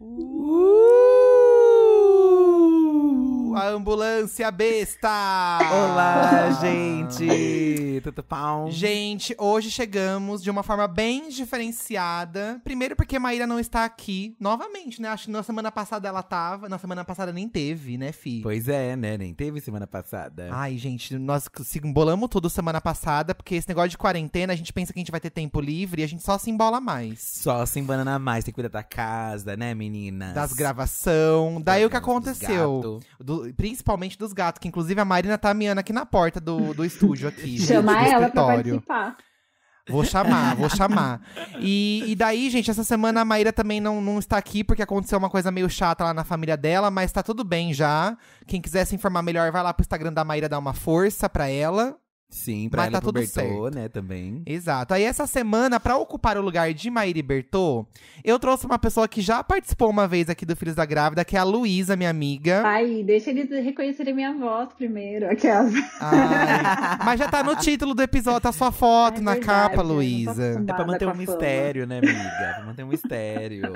Ooh. ambulância besta! Olá, gente! Tudo pau? Gente, hoje chegamos de uma forma bem diferenciada. Primeiro porque a Maíra não está aqui novamente, né? Acho que na semana passada ela tava. Na semana passada nem teve, né, Fi? Pois é, né? Nem teve semana passada. Ai, gente, nós se embolamos tudo semana passada, porque esse negócio de quarentena, a gente pensa que a gente vai ter tempo livre e a gente só se embola mais. Só se embanana mais, tem que cuidar da casa, né, meninas? Das gravação. Daí o que aconteceu? Do, principalmente dos gatos, que inclusive a Marina tá miando aqui na porta do, do estúdio aqui. Chamar gente, ela pra participar. Vou chamar, vou chamar. E, e, daí, gente, essa semana a Maíra também não, não está aqui, porque aconteceu uma coisa meio chata lá na família dela, mas tá tudo bem já. Quem quiser se informar melhor, vai lá pro Instagram da Maíra dar uma força pra ela. Sim, pra Mas ela tá tudo Bertô, certo. né, também. Exato. Aí essa semana, para ocupar o lugar de Maíra Bertô, eu trouxe uma pessoa que já participou uma vez aqui do Filhos da Grávida, que é a Luísa, minha amiga. Ai, deixa eles reconhecerem minha voz primeiro, aquelas. Ai, mas já tá no título do episódio, tá sua foto é na verdade, capa, Luísa. É, né, é pra manter um mistério, né, amiga? Pra manter um mistério.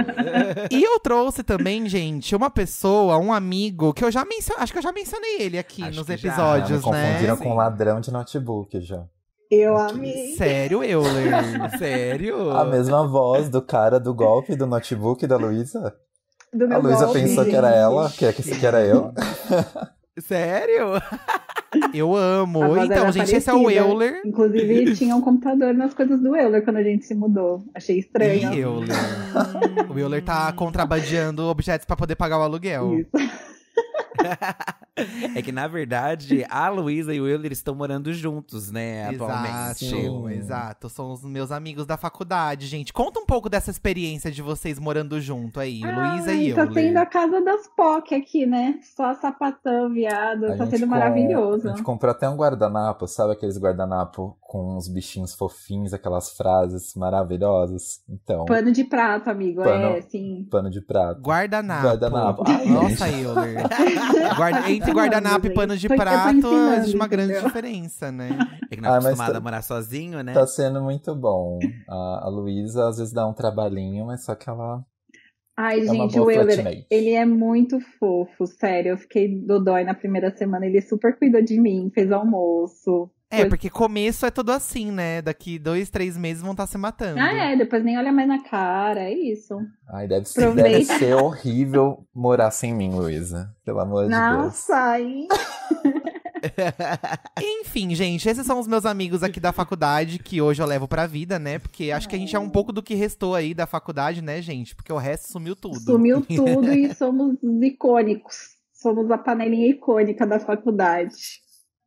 e eu trouxe também, gente, uma pessoa, um amigo, que eu já mencionei, acho que eu já mencionei ele aqui acho nos episódios, já. né? Confundiram Sim. com ladrão de notebook. Facebook já. Eu amei. Sério, Euler? Sério? A mesma voz do cara do golpe do notebook da Luísa? Do meu A Luísa pensou que era ela, que, é que era eu. Sério? Eu amo. Então, gente, parecida. esse é o Euler. Inclusive, tinha um computador nas coisas do Euler quando a gente se mudou. Achei estranho. E Euler. o Euler tá contrabandeando objetos para poder pagar o aluguel. Isso. é que, na verdade, a Luísa e o Will, eles estão morando juntos, né, atualmente. Exato, exato. São os meus amigos da faculdade, gente. Conta um pouco dessa experiência de vocês morando junto aí, ah, Luísa e eu. Tá tendo a casa das POC aqui, né? Só sapatão, viado. A tá sendo maravilhoso. A gente comprou até um guardanapo, sabe aqueles guardanapo com uns bichinhos fofinhos, aquelas frases maravilhosas? Então. Pano de prato, amigo, pano, é, sim. Pano de prato. Guardanapo. Guardanapo. Nossa, Euler. Guarda, entre guardanapo e pano de prato, existe uma grande entendeu? diferença, né? É que não é ah, acostumada tá, a morar sozinho, né? Tá sendo muito bom. A, a Luísa às vezes dá um trabalhinho, mas só que ela Ai, é gente, o Euler, ele é muito fofo, sério. Eu fiquei do dói na primeira semana. Ele super cuidou de mim, fez almoço, é, porque começo é tudo assim, né? Daqui dois, três meses vão estar tá se matando. Ah, é, depois nem olha mais na cara, é isso. Ai, deve ser, deve ser horrível morar sem mim, Luísa. Pelo amor Nossa, de Deus. Nossa, hein? Enfim, gente, esses são os meus amigos aqui da faculdade que hoje eu levo pra vida, né? Porque acho que a gente é um é. pouco do que restou aí da faculdade, né, gente? Porque o resto sumiu tudo. Sumiu tudo e somos icônicos. Somos a panelinha icônica da faculdade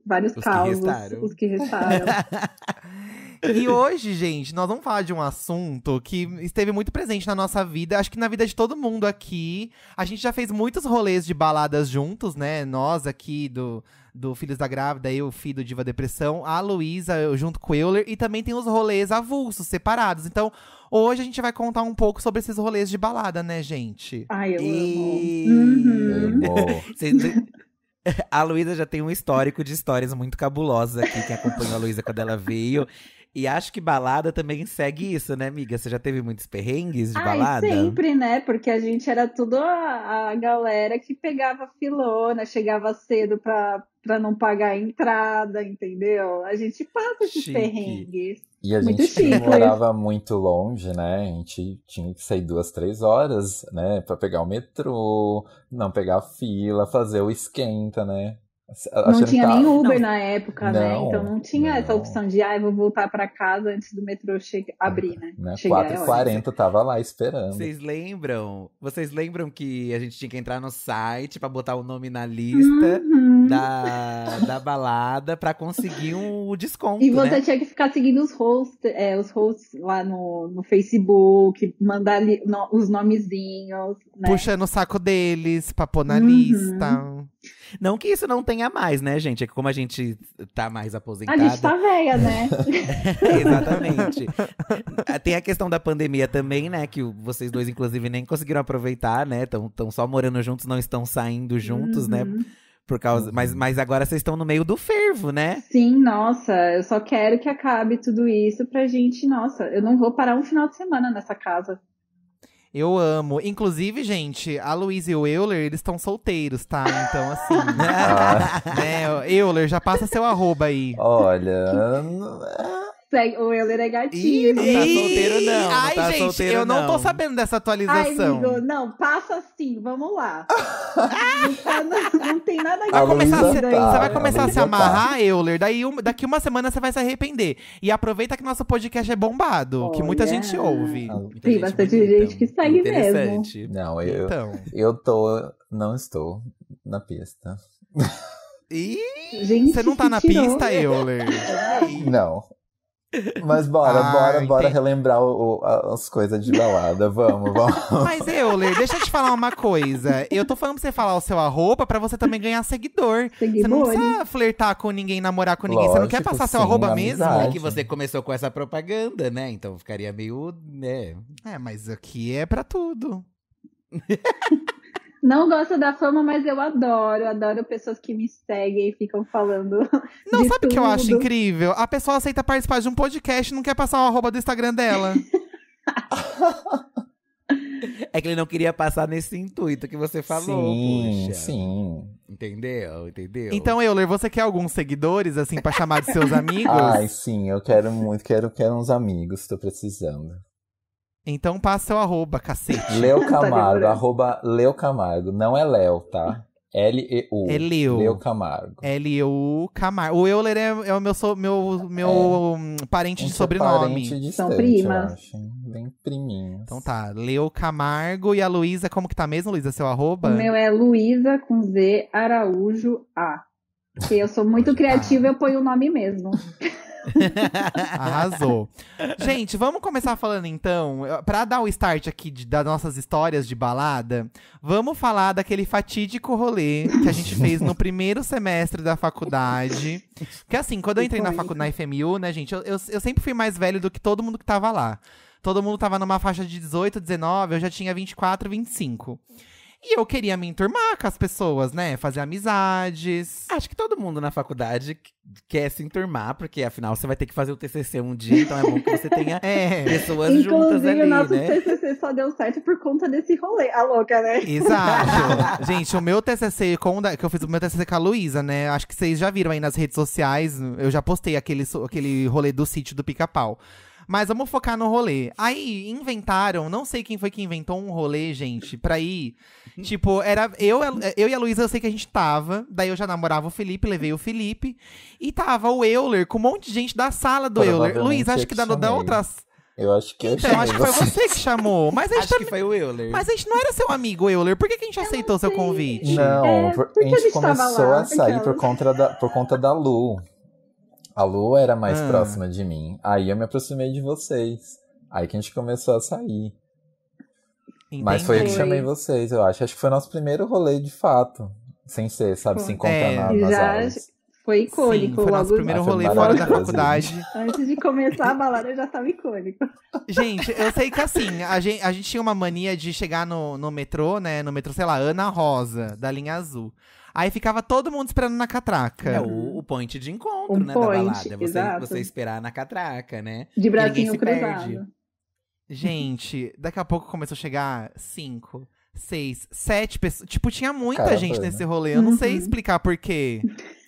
vários os causos, que os que restaram. e hoje, gente, nós vamos falar de um assunto que esteve muito presente na nossa vida, acho que na vida de todo mundo aqui. A gente já fez muitos rolês de baladas juntos, né? Nós aqui do, do Filhos da Grávida, eu, filho do Diva Depressão, a Luísa, junto com o Euler, e também tem os rolês avulsos, separados. Então, hoje a gente vai contar um pouco sobre esses rolês de balada, né, gente? Ai, eu e... amo. Uhum. amo. a Luísa já tem um histórico de histórias muito cabulosas aqui, que acompanhou a Luísa quando ela veio. E acho que balada também segue isso, né, amiga? Você já teve muitos perrengues de Ai, balada? Sempre, né? Porque a gente era tudo a, a galera que pegava filona, chegava cedo pra, pra não pagar a entrada, entendeu? A gente passa esses Chique. perrengues. E a muito gente simples. morava muito longe, né? A gente tinha que sair duas, três horas, né? Pra pegar o metrô, não pegar a fila, fazer o esquenta, né? Não tinha nem Uber não. na época, né? não, né? Então não tinha não. essa opção de, ah, vou voltar para casa antes do metrô abrir, né? né? 4h40 tava lá esperando. Vocês lembram? Vocês lembram que a gente tinha que entrar no site para botar o nome na lista uhum. da, da balada para conseguir o um desconto, E você né? tinha que ficar seguindo os hosts, é, os hosts lá no, no Facebook, mandar li, no, os nomezinhos, né? Puxando o saco deles pra pôr na uhum. lista. Não que isso não tenha mais, né, gente? É que como a gente tá mais aposentado. A gente tá velha, né? é, exatamente. Tem a questão da pandemia também, né? Que vocês dois, inclusive, nem conseguiram aproveitar, né? Estão só morando juntos, não estão saindo juntos, né? uhum. né? Por causa, mas, uhum. mas agora vocês estão no meio do fervo, né? Sim, nossa, eu só quero que acabe tudo isso pra gente, nossa, eu não vou parar um final de semana nessa casa. Eu amo. Inclusive, gente, a Luísa e o Euler, eles estão solteiros, tá? Então, assim. Né? Ah. né? Euler, já passa seu arroba aí. Olha. É, segue. O Euler é gatinho. Ih, não tá solteiro, não. Ai, tá gente, solteiro, eu não. não tô sabendo dessa atualização. Ai, amigo, não, passa assim, vamos lá. Tá não, tem nada a ver. Você vai começar a, se amarrar, Euler, daí um, daqui uma semana você vai se arrepender. E aproveita que nosso podcast é bombado, Olha. que muita gente ouve. tem bastante gente que segue mesmo. Não, eu, então. eu tô, não estou na pista. gente, você não tá na tirou. pista, Euler? não. Mas bora, ah, bora, bora relembrar o, o, as coisas de balada. Vamos, vamos. Mas, Euler, deixa eu te falar uma coisa. Eu tô falando pra você falar o seu arroba pra você também ganhar seguidor. Seguidor. Você não precisa flertar com ninguém, namorar com ninguém. Lógico, você não quer passar sim, seu arroba mesmo? É que você começou com essa propaganda, né? Então ficaria meio, né? É, mas aqui é pra tudo. Não gosto da fama, mas eu adoro. Adoro pessoas que me seguem e ficam falando. Não, sabe o que eu acho incrível? A pessoa aceita participar de um podcast e não quer passar o arroba do Instagram dela. é que ele não queria passar nesse intuito que você falou, sim, puxa. Sim. Entendeu? Entendeu? Então, Euler, você quer alguns seguidores, assim, pra chamar de seus amigos? Ai, sim, eu quero muito, quero, quero uns amigos, tô precisando. Então passa o arroba, cacete. Leo Camargo, arroba Leo Camargo. Não é Léo, tá? L-E-U. É Leo. Leo Camargo. L-E-U Camargo. O Euler é, é o meu, so, meu, meu é. Hum, parente de é sobrenome. Parente distante, São primas. Bem priminhas. Então tá, Leo Camargo e a Luísa, como que tá mesmo, Luísa? Seu arroba? O meu é Luísa com Z Araújo A. Porque eu sou muito criativa, e eu ponho o nome mesmo. Arrasou. Gente, vamos começar falando então, para dar o start aqui de, das nossas histórias de balada, vamos falar daquele fatídico rolê que a gente fez no primeiro semestre da faculdade. Que assim, quando eu entrei na, faculdade na FMU, né, gente, eu, eu, eu sempre fui mais velho do que todo mundo que tava lá. Todo mundo tava numa faixa de 18, 19, eu já tinha 24, 25. E eu queria me enturmar com as pessoas, né? Fazer amizades. Acho que todo mundo na faculdade quer se enturmar, porque afinal você vai ter que fazer o TCC um dia, então é bom que você tenha é, pessoas Inclusive, juntas ali, o nosso né? TCC só deu certo por conta desse rolê, a louca, né? Exato. Gente, o meu TCC, com, que eu fiz o meu TCC com a Luísa, né? Acho que vocês já viram aí nas redes sociais, eu já postei aquele, aquele rolê do sítio do pica-pau. Mas vamos focar no rolê. Aí inventaram, não sei quem foi que inventou um rolê, gente, pra ir. Uhum. tipo, era eu, eh, eu e a Luísa, eu sei que a gente tava. Daí eu já namorava o Felipe, levei o Felipe. E tava o Euler com um monte de gente da sala do Euler. Luiz, acho que da, da outra. Eu acho que eu Então, acho que foi você que chamou. Mas a gente acho tá que foi o Euler. Mas a gente não era seu amigo, Euler. Por que, que a gente eu aceitou seu convite? Não, é, a, gente a, gente começou a sair então. por conta, da, por conta da Lu. A Lu era mais ah. próxima de mim. Aí eu me aproximei de vocês. Aí que a gente começou a sair. Entendi. Mas foi eu que chamei vocês, eu acho. Acho que foi nosso primeiro rolê de fato. Sem ser, sabe, se encontrar é. na, nas Já aulas. Foi icônico. Sim, foi nosso primeiro ah, rolê fora da faculdade. Antes de começar a balada já tava icônico. Gente, eu sei que assim, a gente, a gente tinha uma mania de chegar no, no metrô, né? No metrô, sei lá, Ana Rosa, da linha azul. Aí ficava todo mundo esperando na catraca. É o, o point de encontro, um né, point, da balada. Você, você esperar na catraca, né? De bracinho cruzado. Perde. Gente, daqui a pouco começou a chegar cinco, seis, sete pessoas. Tipo, tinha muita Caramba, gente né? nesse rolê. Eu não uhum. sei explicar por quê.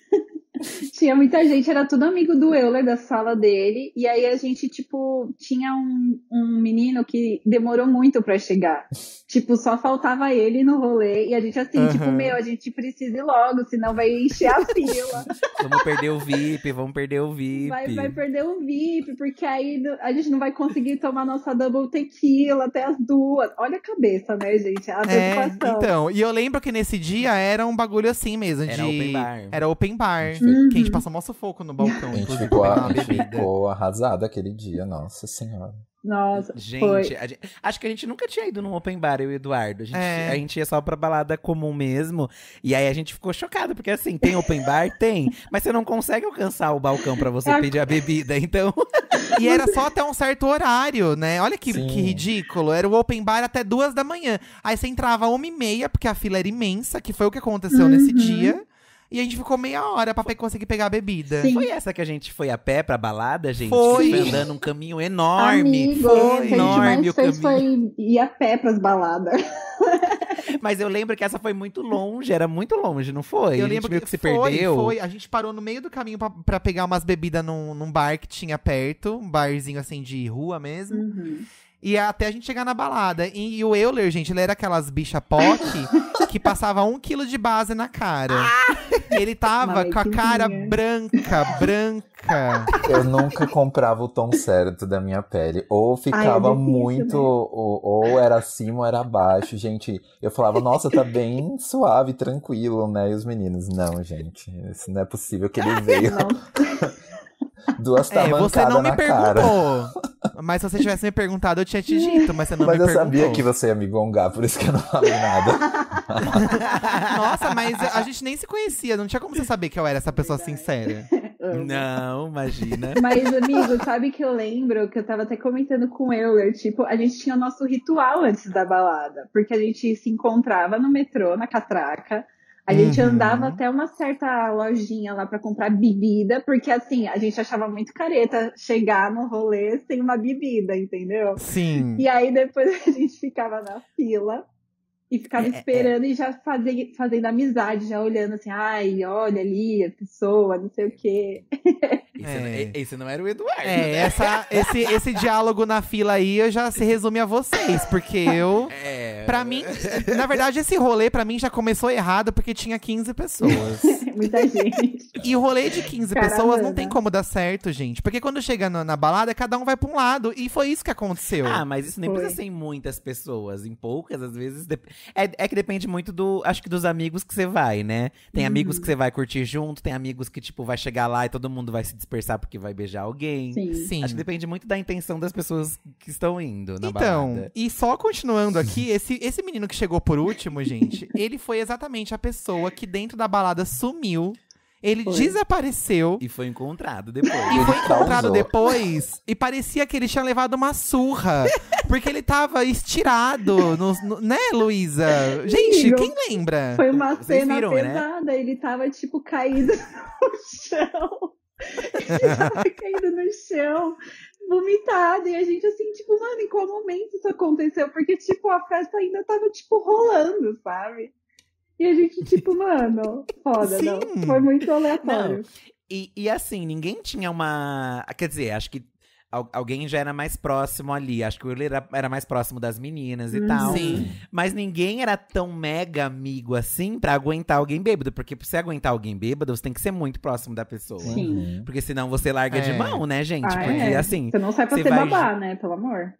tinha muita gente, era tudo amigo do Euler, da sala dele. E aí a gente, tipo, tinha um, um menino que demorou muito para chegar. Tipo, só faltava ele no rolê. E a gente, assim, uhum. tipo, meu, a gente precisa ir logo, senão vai encher a fila. vamos perder o VIP, vamos perder o VIP. Vai, vai perder o VIP, porque aí a gente não vai conseguir tomar nossa double tequila até as duas. Olha a cabeça, né, gente? A é, preocupação. É, então, e eu lembro que nesse dia era um bagulho assim mesmo. Era de... open bar. Era open bar. Uhum. Que a gente uhum. passou mó sufoco no balcão. A gente, ficou, a gente ficou arrasado aquele dia, nossa senhora. Nossa, gente, gente, acho que a gente nunca tinha ido num open bar, eu e o Eduardo. A gente, é. a gente ia só pra balada comum mesmo. E aí a gente ficou chocado, porque assim, tem open bar? tem. Mas você não consegue alcançar o balcão para você é. pedir a bebida, então. e era só até um certo horário, né? Olha que, que, ridículo. Era o open bar até duas da manhã. Aí você entrava uma e meia, porque a fila era imensa, que foi o que aconteceu uhum. nesse dia. E a gente ficou meia hora pra conseguir pegar a bebida. Sim. Foi essa que a gente foi a pé pra balada, gente? Foi. foi andando um caminho enorme. Amigo, foi enorme o caminho. Foi ir a pé pras baladas. Mas eu lembro que essa foi muito longe, era muito longe, não foi? Eu a gente lembro que, que se foi, perdeu. Foi, a gente parou no meio do caminho para pegar umas bebidas num, num, bar que tinha perto, um barzinho assim de rua mesmo. Uhum. E é até a gente chegar na balada. E, e o Euler, gente, ele era aquelas bicha pote que passava um quilo de base na cara. Ah! Ele tava com a cara branca, branca. Eu nunca comprava o tom certo da minha pele. Ou é ficava Ai, muito. Né? Ou, ou, era acima ou era abaixo. Gente, eu falava, nossa, tá bem suave, tranquilo, né? E os meninos, não, gente, isso não é possível que ele veio. Duas tamancadas tá é, Você não me perguntou. Cara. Mas se você tivesse me perguntado, eu tinha te dito, mas você não mas me perguntou. Mas eu sabia que você ia me gongar, por isso que eu não falei nada. Nossa, mas a gente nem se conhecia, não tinha como você saber que eu era essa pessoa Verdade. sincera. Não, imagina. Mas, amigo, sabe que eu lembro que eu tava até comentando com o Euler, tipo, a gente tinha o nosso ritual antes da balada, porque a gente se encontrava no metrô, na catraca, a gente uhum. andava até uma certa lojinha lá para comprar bebida, porque assim, a gente achava muito careta chegar no rolê sem uma bebida, entendeu? Sim. E aí depois a gente ficava na fila e ficava é, é, é. esperando é. e já fazia, fazendo amizade, já olhando assim, ai, olha ali a pessoa, não sei o quê. Esse, é. esse não era o Eduardo. É, né? essa, esse, esse diálogo na fila aí eu já se resume a vocês, porque eu. É. Pra mim, na verdade, esse rolê pra mim já começou errado porque tinha 15 pessoas. Muita gente. E o rolê de 15 pessoas não tem como dar certo, gente. Porque quando chega na, na, balada, cada um vai pra um lado. E foi isso que aconteceu. Ah, mas isso nem foi. precisa ser em muitas pessoas. Em poucas, às vezes. É, é que depende muito do, acho que dos amigos que você vai, né? Tem uhum. amigos que você vai curtir junto, tem amigos que, tipo, vai chegar lá e todo mundo vai se dispersar porque vai beijar alguém. Sim. Sim. Acho que depende muito da intenção das pessoas que estão indo na Então, balada. e só continuando aqui, esse, esse menino que chegou por último, gente, ele foi exatamente a pessoa que dentro da balada sumiu ele foi. desapareceu. E foi encontrado depois. E foi encontrado depois. E parecia que ele tinha levado uma surra. porque ele tava estirado. No, no, né, Luísa? Gente, quem lembra? Foi uma Vocês cena viram, né? pesada. Né? Ele tava, tipo, caído no chão. Ele tava caído no chão vomitado E a gente assim, tipo, mano, em qual momento isso aconteceu? Porque, tipo, a festa ainda tava, tipo, rolando, sabe? E a gente, tipo, mano, foda, Sim. não. Foi muito aleatório. E, e assim, ninguém tinha uma. Quer dizer, acho que alguém já era mais próximo ali. Acho que o Willer era, mais próximo das meninas e uhum. tal. Sim. Mas ninguém era tão mega amigo assim pra aguentar alguém bêbado. Porque pra você aguentar alguém bêbado, você tem que ser muito próximo da pessoa. Sim. Porque senão você larga é. de mão, né, gente? Ah, porque é. assim. Você não sai pra ser vai... babá, né? Pelo amor.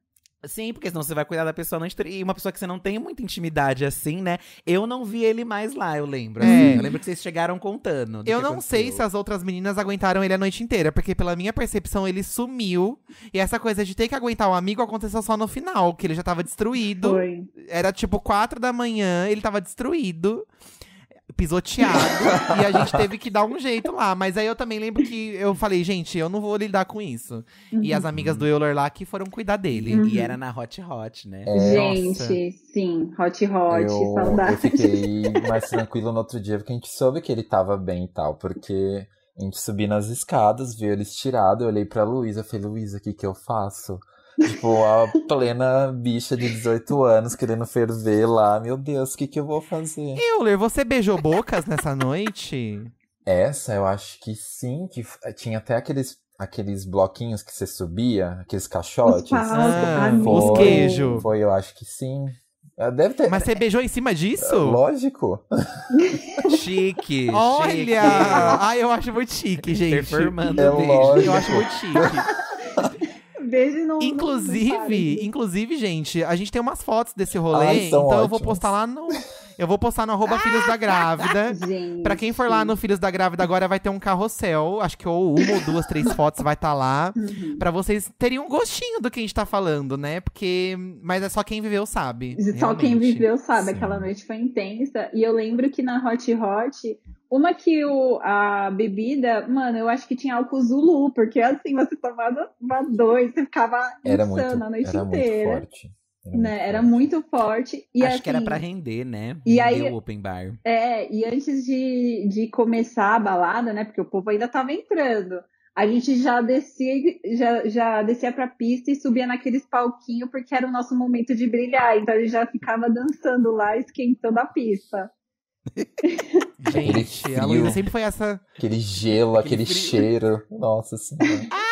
Sim, porque senão você vai cuidar da pessoa não e uma pessoa que você não tem muita intimidade assim, né? Eu não vi ele mais lá, eu lembro. Uhum. É. Eu lembro que vocês chegaram contando. Eu não aconteceu. sei se as outras meninas aguentaram ele a noite inteira, porque pela minha percepção ele sumiu. E essa coisa de ter que aguentar o um amigo aconteceu só no final, que ele já tava destruído. Foi. Era tipo quatro da manhã, ele tava destruído pisoteado e a gente teve que dar um jeito lá. Mas aí eu também lembro que eu falei, gente, eu não vou lidar com isso. Uhum. E as uhum. amigas do Euler lá que foram cuidar dele. Uhum. E era na Hot Hot, né? É. Gente, sim, Hot Hot, eu, saudade. Eu fiquei mais tranquilo no outro dia, porque a gente soube que ele tava bem e tal, porque. A gente subiu nas escadas, viu eles tirados, eu olhei pra Luísa, falei, Luísa, o que que eu faço? Tipo, a plena bicha de 18 anos querendo ferver lá. Meu Deus, o que, que eu vou fazer? Euler, você beijou bocas nessa noite? Essa eu acho que sim, que tinha até aqueles aqueles bloquinhos que você subia, aqueles caixotes. Os, ah, ah, os queijo. Foi, eu acho que sim. Ah, deve ter... Mas você beijou em cima disso? Ah, lógico. Chique. Olha! Chique. eu acho muito chique, gente. Performando é beijo. Eu acho muito chique beijo não. Inclusive, não, inclusive, gente, a gente tem umas fotos desse rolê, Ai, ah, então eu vou postar lá no. Eu vou postar no arroba ah, Filhos da Grávida. Pra quem for lá no Filhos da Grávida agora, vai ter um carrossel. Acho que ou uma ou duas, três fotos vai estar tá lá. para uhum. Pra vocês terem um gostinho do que a gente tá falando, né? Porque. Mas é só quem viveu sabe. Só realmente. quem viveu sabe. Sim. Aquela noite foi intensa. E eu lembro que na Hot Hot uma que o, a bebida, mano, eu acho que tinha álcool Zulu, porque assim, você tomava dois, você ficava era insano muito, a noite era inteira. Muito forte. Era, né? muito, era forte. muito forte. E, acho assim, que era assim, para render, né? E aí, o open bar. É, e antes de, de começar a balada, né? Porque o povo ainda tava entrando. A gente já descia, já, já descia pra pista e subia naqueles palquinhos, porque era o nosso momento de brilhar. Então a gente já ficava dançando lá, esquentando a pista. Gente, a Luísa sempre foi essa. Aquele gelo, aquele, aquele cheiro. Nossa senhora.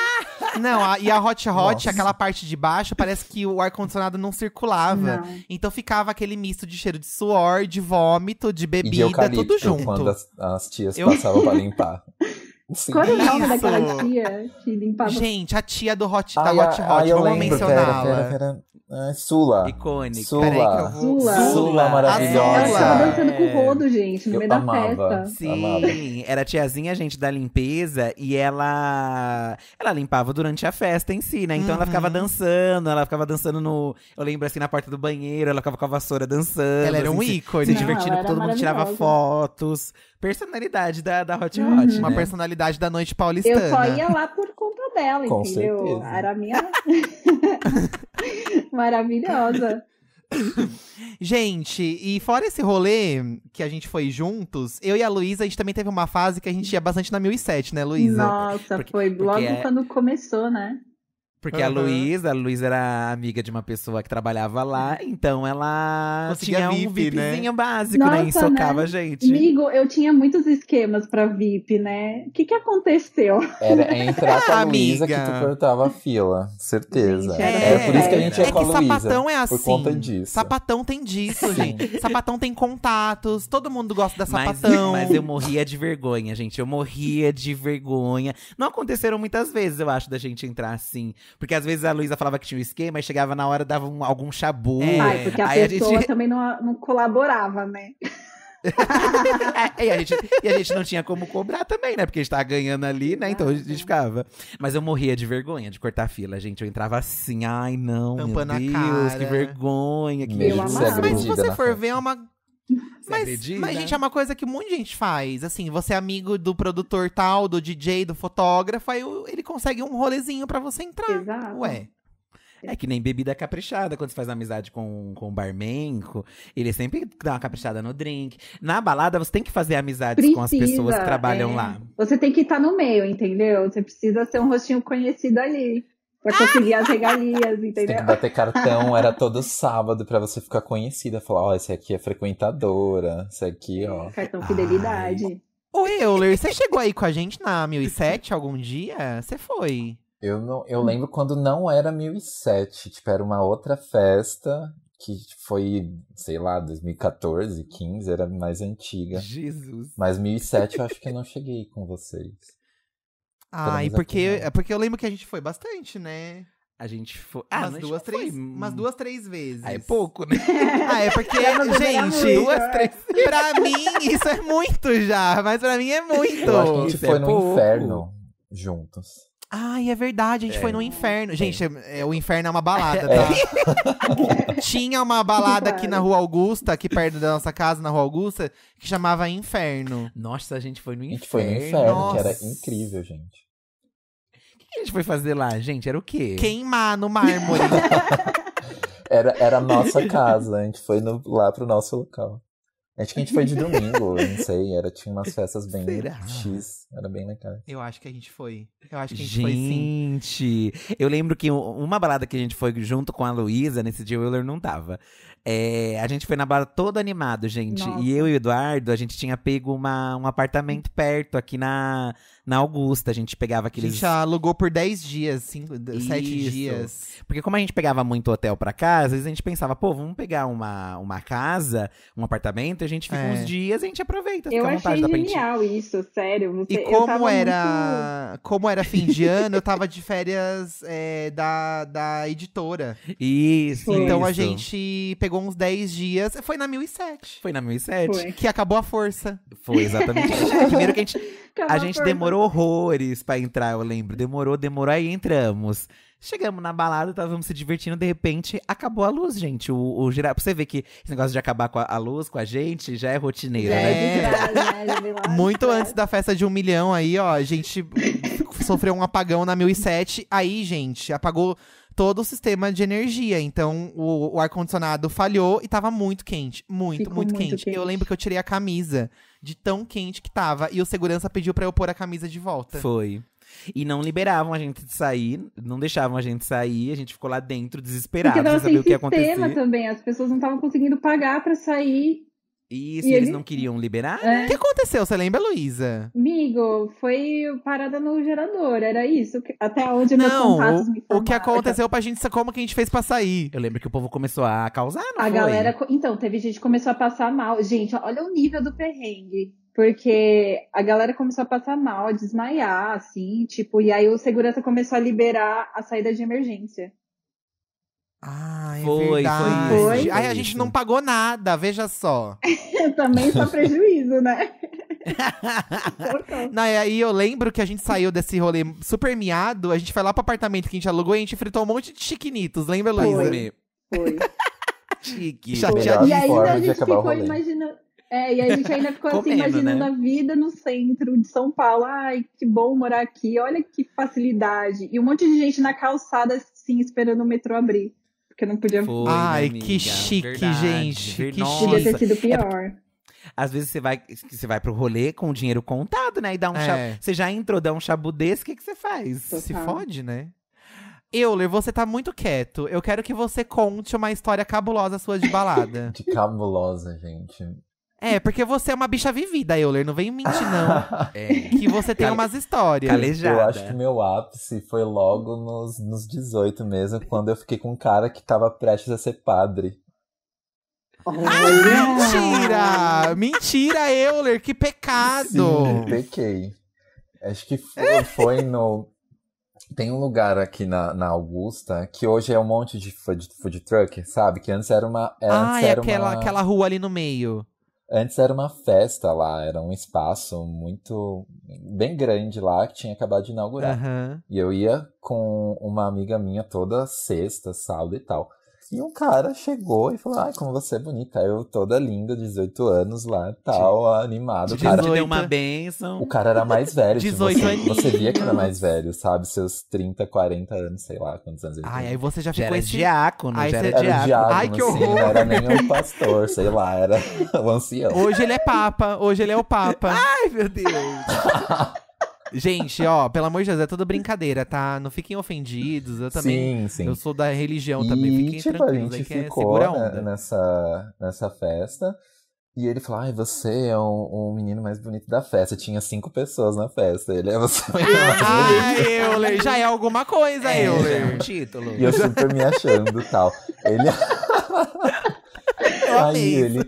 Não, a, e a hot hot, Nossa. aquela parte de baixo, parece que o ar-condicionado não circulava. Não. Então ficava aquele misto de cheiro de suor, de vômito, de bebida, e de tudo junto. Quando as, as tias eu... passavam pra limpar. Sim. Qual o nome daquela tia que limpava... Gente, a tia do Hot, da ai, Hot Hot, ai, vamos mencioná-la. É, Sula. Icônica. Sula. Sula. Sula maravilhosa. Ela tava dançando com o é. rodo, gente, no meio da festa. Sim, era tiazinha, gente, da limpeza. E ela ela limpava durante a festa em si, né? Então uhum. ela ficava uhum. dançando, ela ficava dançando no. Eu lembro assim, na porta do banheiro, ela ficava com a vassoura dançando. Ela era um assim, ícone. Se, se divertindo, todo mundo tirava fotos personalidade da, da Hot uhum. Hot. Uma né? personalidade da noite paulistana. Eu só ia lá por conta dela, Com entendeu? Certeza. Era minha. Maravilhosa. Gente, e fora esse rolê que a gente foi juntos, eu e a Luísa, a gente também teve uma fase que a gente ia bastante na 1007, né, Luísa? Nossa, porque, foi logo é... quando começou, né? Porque uhum. a Luísa, a Luísa era amiga de uma pessoa que trabalhava lá, então ela Conseguia tinha VIP, um né? VIPzinho né? básico, Nossa, né? socava né? gente. Amigo, eu tinha muitos esquemas pra VIP, né? O que que aconteceu? Era entrar com a ah, Luísa que tu cortava a fila, certeza. É, era por isso que a gente é, ia é com a Luísa. sapatão é assim. Por conta disso. Sapatão tem disso, gente. sapatão tem contatos, todo mundo gosta da sapatão. Mas, mas eu morria de vergonha, gente. Eu morria de vergonha. Não aconteceram muitas vezes, eu acho, da gente entrar assim porque às vezes a Luísa falava que tinha um esquema, e chegava na hora dava um, algum chabu. É. Ai, porque a aí pessoa a gente... também não, não colaborava, né? É, e, a gente, e, a gente, não tinha como cobrar também, né? Porque a gente tava ganhando ali, né? Então a gente ficava. Mas eu morria de vergonha de cortar fila, gente. Eu entrava assim, ai não, Tampando meu Deus, que vergonha. Que Mas se você for ver, é uma mas, mas, gente, é uma coisa que muita gente faz. Assim, você é amigo do produtor tal, do DJ, do fotógrafo, aí ele consegue um rolezinho para você entrar. Exato. Ué. É que nem bebida caprichada, quando você faz amizade com, com o barman, ele sempre dá uma caprichada no drink. Na balada, você tem que fazer amizades precisa, com as pessoas que trabalham é. lá. Você tem que estar tá no meio, entendeu? Você precisa ser um rostinho conhecido ali para conseguir as regalias, entendeu? tem que bater cartão, era todo sábado para você ficar conhecida, falar, ó, oh, esse aqui é frequentadora, esse aqui, ó. Cartão fidelidade. Ai. Euler, você chegou aí com a gente na 1007 algum dia? Você foi? Eu, não, eu lembro quando não era 1007, tipo, era uma outra festa que foi, sei lá, 2014, 15, era mais antiga. Jesus. Mas 1007 eu acho que eu não cheguei com vocês. Ah, e porque, é porque eu lembro que a gente foi bastante, né? A gente foi. Ah, umas duas, três. Foi... Umas hum. duas, três vezes. Ah, é pouco, né? ah, é porque, gente. Duas, três. pra mim, isso é muito já. Mas pra mim é muito. Eu acho que a gente foi é no pouco. inferno juntos. Ai, é verdade, a gente é, foi no inferno. Gente, é, é, o inferno é uma balada, é. tá? Tinha uma balada aqui na Rua Augusta, aqui perto da nossa casa, na Rua Augusta, que chamava Inferno. Nossa, a gente foi no inferno. A gente foi no inferno, nossa. que era incrível, gente. O que, que a gente foi fazer lá, gente? Era o quê? Queimar no mármore. era, era a nossa casa, a gente foi no, lá pro nosso local. Acho que a gente foi de domingo, não sei. Era, tinha umas festas bem Será? X, era bem legal. Eu acho que a gente foi. Eu acho que a gente, gente foi sim. Gente, eu lembro que uma balada que a gente foi junto com a Luísa, nesse dia o Euler não tava. É, a gente foi na balada todo animado, gente. Nossa. E eu e o Eduardo, a gente tinha pego uma, um apartamento perto aqui na, na Augusta, a gente pegava aqueles. A gente alugou por 10 dias, 7 dias. Porque como a gente pegava muito hotel pra casa, às vezes a gente pensava, pô, vamos pegar uma, uma casa, um apartamento, a gente fica é. uns dias e a gente aproveita. Eu achei genial isso, sério. Você, e como era, muito... como era fim de ano, eu tava de férias é, da, da editora. Isso. Então isso. a gente pegou uns 10 dias. Foi na 1007. Foi na 1007. Foi. Que acabou a força. Foi exatamente. Primeiro que a gente é a gente demorou horrores para entrar, eu lembro. Demorou, demorou, aí entramos. Chegamos na balada, estávamos se divertindo, de repente acabou a luz, gente. O, o girar, pra você ver que esse negócio de acabar com a, a luz com a gente já é rotineiro, é, né? É, é, Muito antes da festa de um milhão aí, ó, a gente sofreu um apagão na 1007. Aí, gente, apagou todo o sistema de energia. Então, o, o ar-condicionado falhou e tava muito quente. Muito, muito, muito quente. quente. Eu lembro que eu tirei a camisa de tão quente que tava. E o segurança pediu para eu pôr a camisa de volta. Foi. E não liberavam a gente de sair, não deixavam a gente sair, a gente ficou lá dentro desesperado, Porque sem saber o que ia acontecer. também, as pessoas não estavam conseguindo pagar para sair e eles, não queriam liberar? É. O que aconteceu? Você lembra, Luísa? Migo, foi parada no gerador, era isso. Até onde não, meus Não, o que aconteceu pra gente, como que a gente fez pra sair? Eu lembro que o povo começou a causar, não A foi? galera, então, teve gente que começou a passar mal. Gente, olha o nível do perrengue. Porque a galera começou a passar mal, a desmaiar, assim, tipo, e aí o segurança começou a liberar a saída de emergência. Ah, é foi, verdade. Ah, foi, Aí a gente não pagou nada, veja só. Também só prejuízo, né? não, e aí eu lembro que a gente saiu desse rolê super miado, a gente foi lá pro apartamento que a gente alugou e a gente fritou um monte de chiquinitos, lembra, Luísa? Foi. Chique. Chateado. E ainda a gente ficou imaginando. É, e a gente ainda ficou assim, imaginando né? a vida no centro de São Paulo. Ai, que bom morar aqui, olha que facilidade. E um monte de gente na calçada, assim, esperando o metrô abrir. Porque não podia. Foi, Ai, amiga, que chique, verdade, gente. Que Nossa. Podia ter sido pior. É às vezes você vai, você vai pro rolê com o dinheiro contado, né? E dá um é. Você já entrou, dá um chabu desse, o que, que você faz? Total. Se fode, né? Euler, você tá muito quieto. Eu quero que você conte uma história cabulosa sua de balada. de cabulosa, gente. É, porque você é uma bicha vivida, Euler. Não vem mentir, não. é. Que você tem umas histórias. Calejada. Eu acho que meu ápice foi logo nos, nos 18 mesmo, quando eu fiquei com um cara que tava prestes a ser padre. Oh, ah, mentira! mentira, Euler, que pecado! Sim, pequei. Acho que foi, foi no. Tem um lugar aqui na, na Augusta que hoje é um monte de food, food truck, sabe? Que antes era uma. era ah, é era aquela, uma... aquela rua ali no meio. Antes era uma festa lá, era um espaço muito bem grande lá que tinha acabado de inaugurar. Uhum. E eu ia com uma amiga minha toda sexta, sábado e tal. E um cara chegou e falou: Ai, como você é bonita. Eu toda linda, 18 anos lá, tal, animado. O cara 18... É deu uma benção. O cara era mais velho. 18 você. Você via que era mais velho, sabe? Seus 30, 40 anos, sei lá quantos anos ele tinha. aí você já ficou já esse... diácono. Aí já era, era diácono. Ai, que horror. Assim, não era nem um pastor, sei lá, era o um ancião. Hoje ele é papa, hoje ele é o papa. Ai, meu Deus. Gente, ó, pelo amor de Deus, é tudo brincadeira, tá? Não fiquem ofendidos. Eu também. Sim, sim. Eu sou da religião e, também. Fiquem tipo, tranquilos. A gente aí é ficou é nessa, nessa festa. E ele falou: Ai, você é o, menino mais bonito da festa. Tinha cinco pessoas na festa. Ele é você. É ah, é, Euler, já é alguma coisa, é, Euler. É um título. E eu super me achando tal. Ele. Aí ele,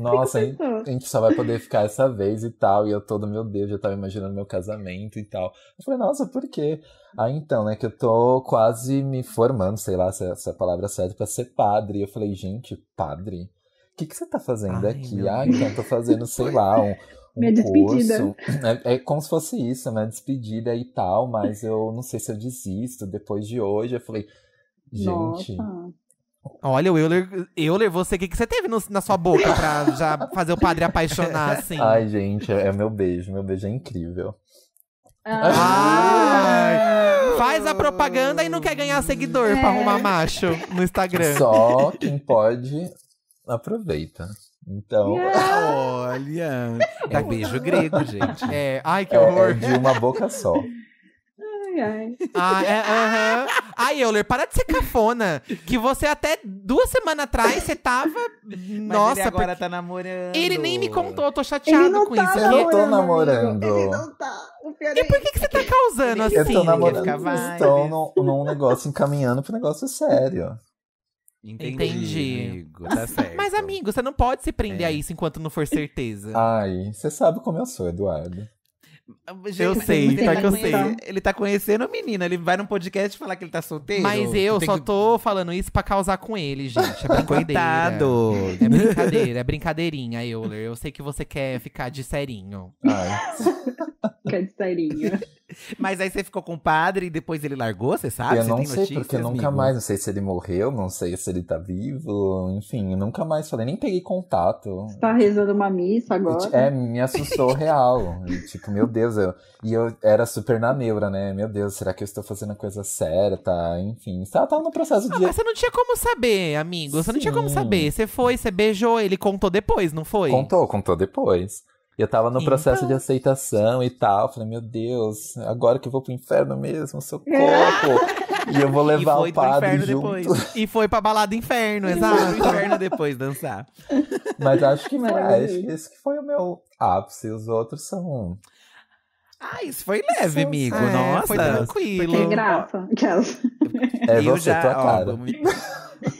nossa, a gente só vai poder ficar essa vez e tal. E eu todo, meu Deus, já tava imaginando meu casamento e tal. Eu falei, nossa, por quê? Aí então, né, que eu tô quase me formando, sei lá se é, essa é palavra é certa, pra ser padre. E eu falei, gente, padre? O que, que você tá fazendo Ai, aqui? Ah, então tô fazendo, sei lá, um, um minha despedida. É, é, como se fosse isso, minha né, despedida e tal, mas eu não sei se eu desisto depois de hoje. Eu falei, gente, Nossa. Olha, o Euler, Euler você, o que, que você teve no, na sua boca pra já fazer o padre apaixonar assim? Ai, gente, é, é meu beijo. Meu beijo é incrível. Ah. Faz a propaganda e não quer ganhar seguidor é. pra arrumar macho no Instagram. Só quem pode aproveita. Então. Yeah. É. Olha! É tá beijo grego, gente. É, ai, que é, horror. É de uma boca só. Ah, é, uh -huh. Euler, para de ser cafona. Que você até duas semanas atrás você tava. Nossa, ele agora porque... tá namorando. Ele nem me contou, tô chateado com tá isso. Eu não tô namorando. Ele não tá. E é por que, que você tá causando assim? Eu tô assim? namorando. Estou num, num negócio encaminhando pro negócio sério. Entendi. Entendi. Amigo, tá certo. Mas, amigo, você não pode se prender é. a isso enquanto não for certeza. Ai, você sabe como eu sou, Eduardo. Gente, eu sei, tá que eu sei. Ele tá conhecendo a menina, ele vai num podcast falar que ele tá solteiro. Mas eu só que... tô falando isso pra causar com ele, gente. É brincadeira. Coitado. É brincadeira, é brincadeirinha, Euler. Eu sei que você quer ficar de serinho. Ai. Canseirinha. Mas aí você ficou com o padre e depois ele largou, você sabe? Eu você não sei, notícias, porque nunca mais, não sei se ele morreu, não sei se ele tá vivo, enfim, nunca mais falei, nem peguei contato. Você tá rezando uma missa agora? é, me assustou real. e, tipo, meu Deus, eu. E eu era super na neura, né? Meu Deus, será que eu estou fazendo a coisa certa? Enfim, você tava no processo ah, de. Ah, mas você não tinha como saber, amigo. Você Sim. não tinha como saber. Você foi, você beijou, ele contou depois, não foi? Contou, contou depois. E eu tava no processo então... de aceitação e tal. Falei, meu Deus, agora que eu vou pro inferno mesmo, socorro. e eu vou levar o padre junto. Depois. E foi pra balada inferno, exato. inferno depois dançar. Mas acho que, acho que é, esse que foi o meu ápice. Os outros são... Ah, isso foi leve, isso, amigo. É, Nossa, foi tranquilo. que é graça. É você, já, tua ó, cara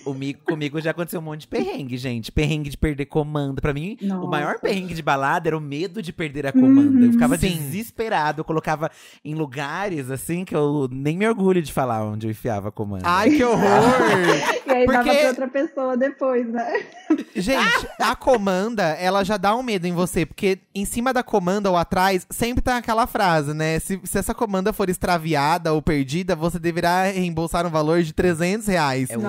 comigo, comigo já aconteceu um monte de perrengue, gente. Perrengue de perder comando. Pra mim, Nossa. o maior perrengue de balada era o medo de perder a comanda. Uhum, eu ficava uhum. sim. desesperado. Eu colocava em lugares, assim, que eu nem me orgulho de falar onde eu enfiava a comanda. Ai, que horror! e aí Porque... dava pra outra pessoa depois, né? Gente, a comanda, ela já dá um medo em você. Porque em cima da comanda ou atrás, sempre tá aquela frase, né? Se, se essa comanda for extraviada ou perdida, você deverá reembolsar um valor de 300 reais. É o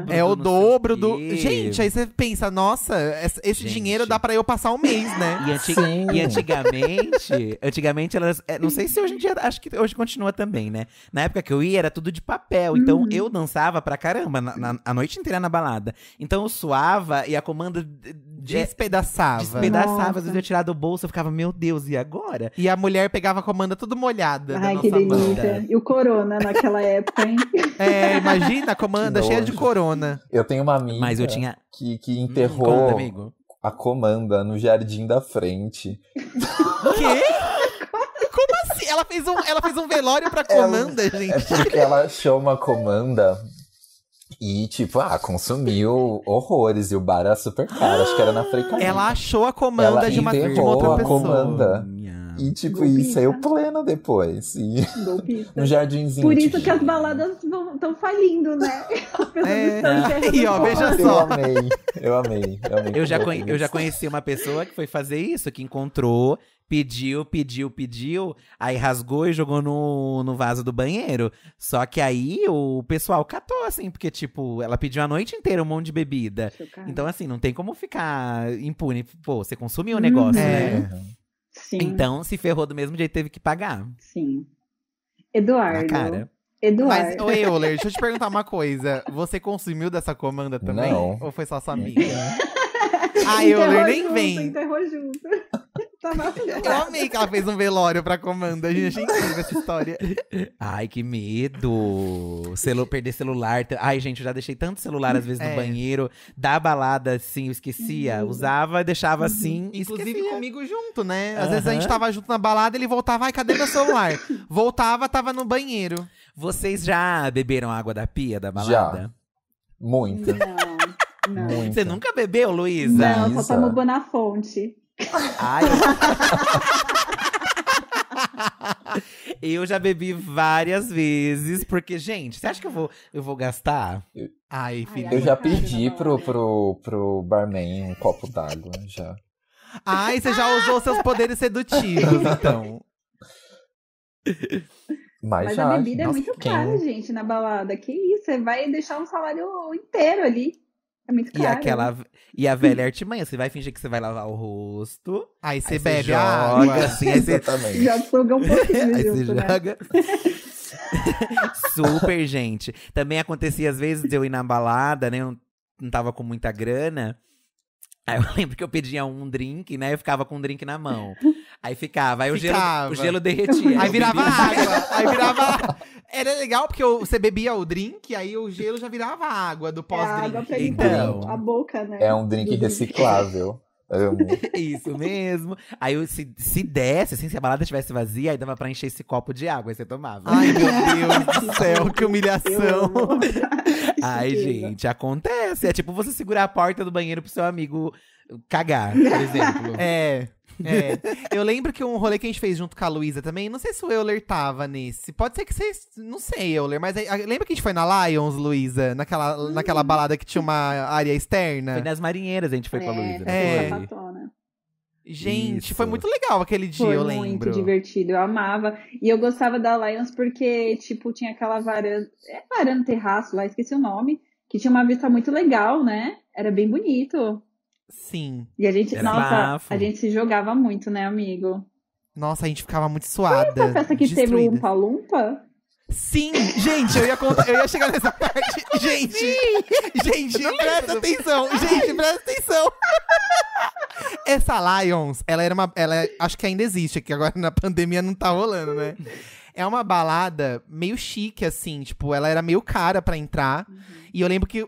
dobro. É o dobro do. Gente, aí você pensa, nossa, esse Gente. dinheiro dá pra eu passar um mês, né? E, antig... e antigamente, antigamente elas. É, não sei se hoje em dia, acho que hoje continua também, né? Na época que eu ia era tudo de papel, então uhum. eu dançava pra caramba na, na, a noite inteira na balada. Então eu suava e a comanda é, despedaçava. Despedaçava, às vezes eu tirava do bolso, eu ficava, meu Deus, e agora? E a mulher pegava a comanda tudo molhada. Ai, que delícia. Banda. E o corona naquela época, hein? É, imagina a comanda cheia de corona funciona. Eu tenho uma amiga Mas eu tinha... que, que hum, enterrou hum, amigo. a comanda no jardim da frente. Quê? Assim? ela fez um, ela fez um velório pra comanda, ela, é gente. É porque ela achou uma comanda e, tipo, ah, consumiu horrores. E o bar era super caro. Acho que era na ah! frente Ela achou a comanda ela de uma, de uma outra pessoa. a comanda. Minha. E, tipo, Golpista. e saiu pleno depois. E... no jardinzinho. Por isso tipo. que as baladas estão falindo, né? é, E ó, veja só. Eu amei, eu amei. Eu, amei eu já eu já conheci uma pessoa que foi fazer isso, que encontrou pediu, pediu, pediu, aí rasgou e jogou no, no vaso do banheiro. Só que aí o pessoal catou, assim, porque, tipo, ela pediu a noite inteira um monte de bebida. Então, assim, não tem como ficar impune. Pô, você consumiu o negócio, uhum. né? É. Sim. Então se ferrou do mesmo jeito, teve que pagar. Sim. Eduardo. Na cara. Eduardo. Mas, Euler, deixa eu te perguntar uma coisa. Você consumiu dessa comanda também? Não. Ou foi só sua amiga? ah, Euler, nem junto, vem. Enterrou junto. Tá Eu amei que ela fez um velório pra comanda. A gente é incrível essa história. Ai, que medo. Celu perder celular. Ai, gente, eu já deixei tanto celular às vezes no é. banheiro. Da balada, assim, eu esquecia. Uhum. Usava, deixava uhum. assim. Inclusive esquecia. comigo junto, né? Às uhum. vezes a gente tava junto na balada, ele voltava. Ai, cadê meu celular? Voltava, tava no banheiro. Vocês já beberam água da pia da balada? Já. Muito. Não, não. Você nunca bebeu, Luísa? Não, só tomo fonte Ai. eu já bebi várias vezes, porque, gente, você acha que eu vou, eu vou gastar? Ai, filho. Eu já pedi pro, pro, pro barman um copo d'água, já. Ai, você já usou seus poderes sedutivos, então. Mas, Mas já, a bebida é nossa, é muito quem... cara, gente, na balada. Que isso, você vai deixar um salário inteiro ali. É muito caro. E, aquela, e a velha artimanha, você vai fingir que você vai lavar o rosto. Aí você aí bebe a água. Assim, aí você também. Já suga um pouquinho. aí você joga. Super, gente. Também acontecia às vezes de eu ir na balada, né? Eu não tava com muita grana. Aí eu lembro que eu pedia um drink, né? Eu ficava com um drink na mão. Aí ficava, aí ficava. O, gelo, o gelo derretia. Aí virava água. Aí virava. Era legal porque você bebia o drink, aí o gelo já virava água do é pós-drink. É então, a boca, né? É um drink reciclável. Tá Isso mesmo. Aí se, se desse, assim, se a balada estivesse vazia, aí dava pra encher esse copo de água, aí você tomava. Ai, meu Deus do céu, que humilhação. Ai, gente, acontece. É tipo você segurar a porta do banheiro pro seu amigo cagar, por exemplo. É. É. Eu lembro que um rolê que a gente fez junto com a Luísa também, não sei se o Euler tava nesse. Pode ser que vocês. Não sei, Euler, mas aí, lembra que a gente foi na Lions, Luísa? Naquela, hum. naquela balada que tinha uma área externa? Foi nas marinheiras a gente foi é, com a é, Luísa. Né? É. Gente, Isso. foi muito legal aquele dia, foi eu lembro. Foi muito divertido, eu amava. E eu gostava da Lions porque, tipo, tinha aquela varanda, é varanda terraço lá, esqueci o nome, que tinha uma vista muito legal, né? Era bem bonito. Sim. E a gente, Era nossa, bafo. a gente se jogava muito, né, amigo? Nossa, a gente ficava muito suada. Foi essa festa que destruída. teve o Umpa Lumpa? Sim, gente, eu ia contar, eu ia chegar nessa parte. Gente, gente, presta atenção, gente, presta atenção. Essa Lions, ela era uma, ela é, acho que ainda existe, que agora na pandemia não tá rolando, né? É uma balada meio chique assim, tipo, ela era meio cara para entrar. Uhum. E eu lembro que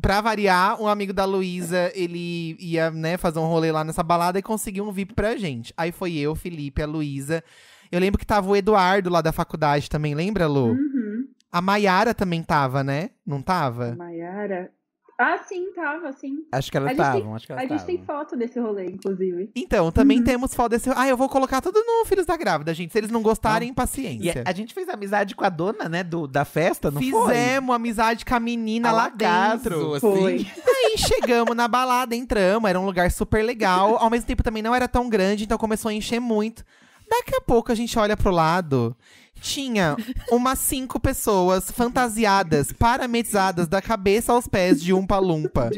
Pra variar, um amigo da Luísa, ele ia, né, fazer um rolê lá nessa balada e conseguiu um VIP pra gente. Aí foi eu, Felipe, a Luísa. Eu lembro que tava o Eduardo lá da faculdade também, lembra, Lu? Uhum. A Maiara também tava, né? Não tava? Maiara? Ah, sim, tava, sim. Acho que elas estavam, acho que elas A gente tem foto desse rolê, inclusive. Então, também uhum. temos foto desse. Ah, eu vou colocar tudo no Filhos da Grávida, gente. Se eles não gostarem, paciência. E a gente fez amizade com a dona, né, do, da festa, não Fizemos foi? Fizemos amizade com a menina a lá dentro. Assim. Foi. Aí chegamos na balada, entramos, era um lugar super legal. Ao mesmo tempo também não era tão grande, então começou a encher muito. Daqui a pouco a gente olha pro lado tinha umas cinco pessoas fantasiadas, parametizadas da cabeça aos pés de um palumpa.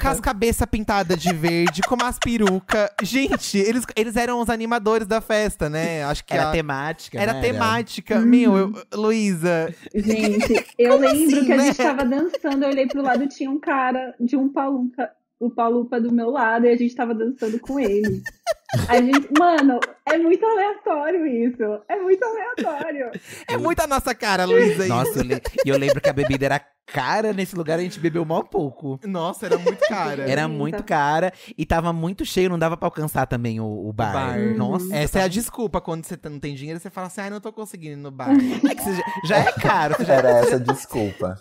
Com as cabeças pintadas de verde, com umas perucas. Gente, eles, eles eram os animadores da festa, né? Acho que era a... temática. Era né? temática. Era... Meu, uhum. Luísa. Gente, eu lembro assim, que a né? gente tava dançando, eu olhei pro lado e tinha um cara de um palumpa o Palumpa do meu lado e a gente tava dançando com ele. A gente, mano, é muito aleatório isso. É muito aleatório. É muito a nossa cara, Luísa. Nossa, eu, eu lembro que a bebida era cara nesse lugar, a gente bebeu mal pouco. Nossa, era muito cara. era Eita. muito cara e tava muito cheio, não dava para alcançar também o, o bar. bar. Nossa. Essa é a desculpa quando você não tem dinheiro, você fala assim: "Ai, ah, não tô conseguindo ir no bar". é já, já, é caro, já era essa desculpa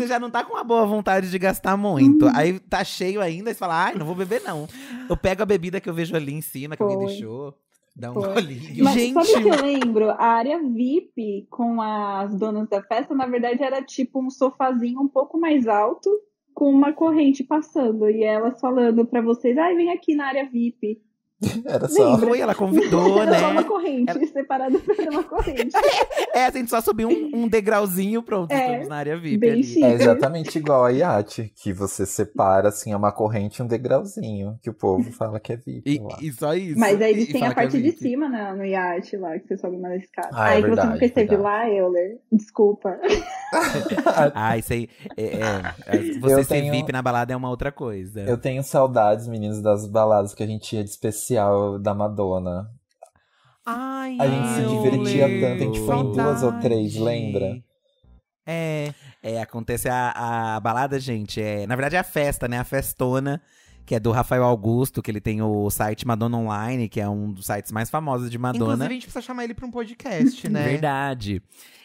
você já não tá com uma boa vontade de gastar muito. Uhum. Aí tá cheio ainda, e você fala, ai, não vou beber, não. Eu pego a bebida que eu vejo ali em cima, que Foi. alguém deixou. Dá um olhinho. Mas Gente, sabe o que eu lembro? A área VIP com as donas da festa, na verdade, era tipo um sofazinho um pouco mais alto, com uma corrente passando. E elas falando para vocês, ai, vem aqui na área VIP. Era só. Foi, ela convidou, era né? Só uma corrente, separada separada por uma corrente. é, a gente só subiu um, um degrauzinho, pronto, é, estamos na área VIP. É exatamente igual a iate, que você separa, assim, é uma corrente e um degrauzinho, que o povo fala que é VIP. E, e só isso. Mas aí eles têm a é parte é de cima né no iate lá, que você sobe uma escada. Ah, é aí verdade, que você nunca esteve lá, Euler. Desculpa. ah, isso aí. É, você eu ser tenho... VIP na balada é uma outra coisa. Eu tenho saudades, meninos, das baladas que a gente ia de especial da Madonna. Ai, a gente se divertia lembro. tanto, a gente foi Saudade. em duas ou três, lembra? É. É, acontece a, a balada, gente. É, na verdade, é a festa, né? A festona, que é do Rafael Augusto, que ele tem o site Madonna Online, que é um dos sites mais famosos de Madonna. Inclusive, a gente precisa chamar ele pra um podcast, né? verdade.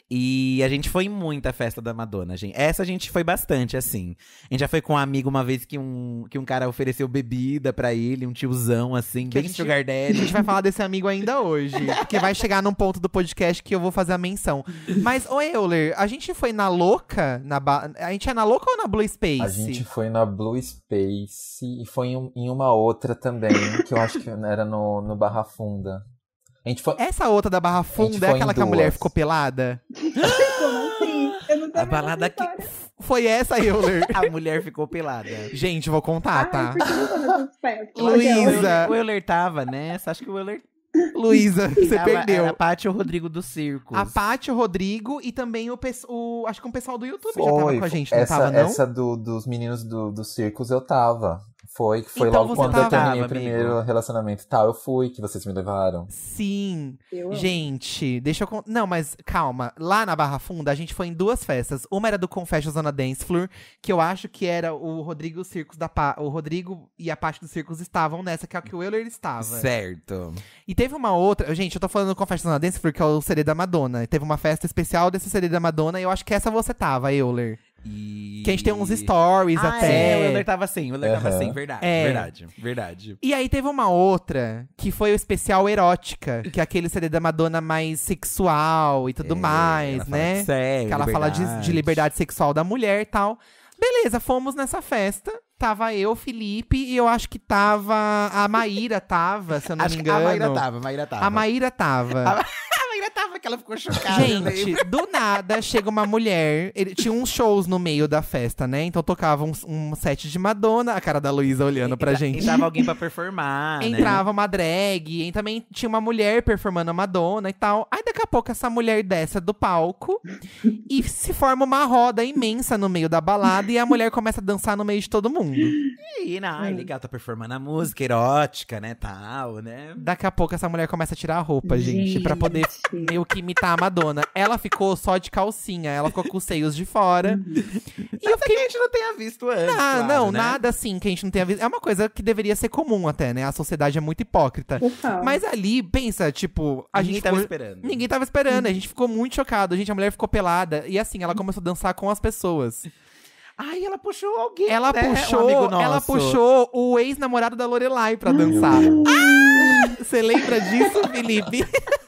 E a gente foi em muita festa da Madonna, gente. Essa a gente foi bastante, assim. A gente já foi com um amigo uma vez que um, que um cara ofereceu bebida para ele, um tiozão, assim, que bem gente, sugar daddy. A gente vai falar desse amigo ainda hoje, porque vai chegar num ponto do podcast que eu vou fazer a menção. Mas, ô Euler, a gente foi na Louca? Na ba... A gente é na Louca ou na Blue Space? A gente foi na Blue Space e foi em, uma outra também, que eu acho que era no, no Barra Funda. A gente foi... Essa outra da Barra Funda é aquela que a mulher ficou pelada? Como assim? Eu não a balada que. Foi essa, Euler. a mulher ficou pelada. Gente, vou contar, tá? Ai, Luísa. O Euler tava nessa. Né? Acho que o Euler Luísa, você perdeu. Era a Paty e o Rodrigo do Circo. A Paty, o Rodrigo e também o, o acho que um pessoal do YouTube foi, já tava com a gente, não essa, tava, não? Essa do, dos meninos do, do Circos eu tava. Foi, que foi então logo quando tava, eu terminei o primeiro relacionamento. Tal, eu fui, que vocês me levaram. Sim. Eu gente, deixa eu. Não, mas calma. Lá na Barra Funda, a gente foi em duas festas. Uma era do Confessions zona Dance Floor, que eu acho que era o Rodrigo Circos da pa... O Rodrigo e a parte dos circos estavam nessa, que é o que o Euler estava. Certo. E teve uma outra. Gente, eu tô falando do Confessions Dance Floor, que é o CD da Madonna. teve uma festa especial desse CD da Madonna, e eu acho que essa você tava, Euler. E... Que a gente tem uns stories ah, até. É, o Euler tava assim, o Euler uhum. tava assim, verdade, é. verdade, verdade. E aí teve uma outra, que foi o especial Erótica, que é aquele CD da Madonna mais sexual e tudo é, mais, né? Sério, que ela liberdade. fala de, de liberdade sexual da mulher e tal. Beleza, fomos nessa festa. Tava eu, Felipe, e eu acho que tava. A Maíra tava, se eu não acho me engano. a Maíra tava, a Maíra tava. A Maíra tava. A... Maíra tava, que ela ficou chocada. Gente, do nada chega uma mulher. Ele, tinha uns shows no meio da festa, né? Então tocava um, um set de Madonna, a cara da Luísa olhando pra e, gente. Entrava alguém pra performar. Né? Entrava né? uma drag, e também tinha uma mulher performando a Madonna e tal. Aí daqui a pouco essa mulher desce do palco e se forma uma roda imensa no meio da balada e a mulher começa a dançar no meio de todo mundo. E aí, não, né? legal, tá performando a música erótica, né? Tal, né? Daqui a pouco essa mulher começa a tirar a roupa, gente, gente pra poder meio que imitar a Madonna. Ela ficou só de calcinha, ela ficou com os seios de fora. Uhum. e o fiquei... que a gente não tenha visto antes. Não, claro, não, né? nada assim que a gente não tenha visto. É uma coisa que deveria ser comum até, né? A sociedade é muito hipócrita. Mas ali, pensa, tipo, a Ninguém gente. Ficou... tava esperando. Ninguém tava esperando, a uhum. gente ficou muito chocado. A gente, a mulher ficou pelada. E assim, ela uhum. começou a dançar com as pessoas. Ai, ela puxou alguém. Ela né? puxou, um ela puxou o ex-namorado da Lorelai pra dançar. Você ah! lembra disso, Felipe?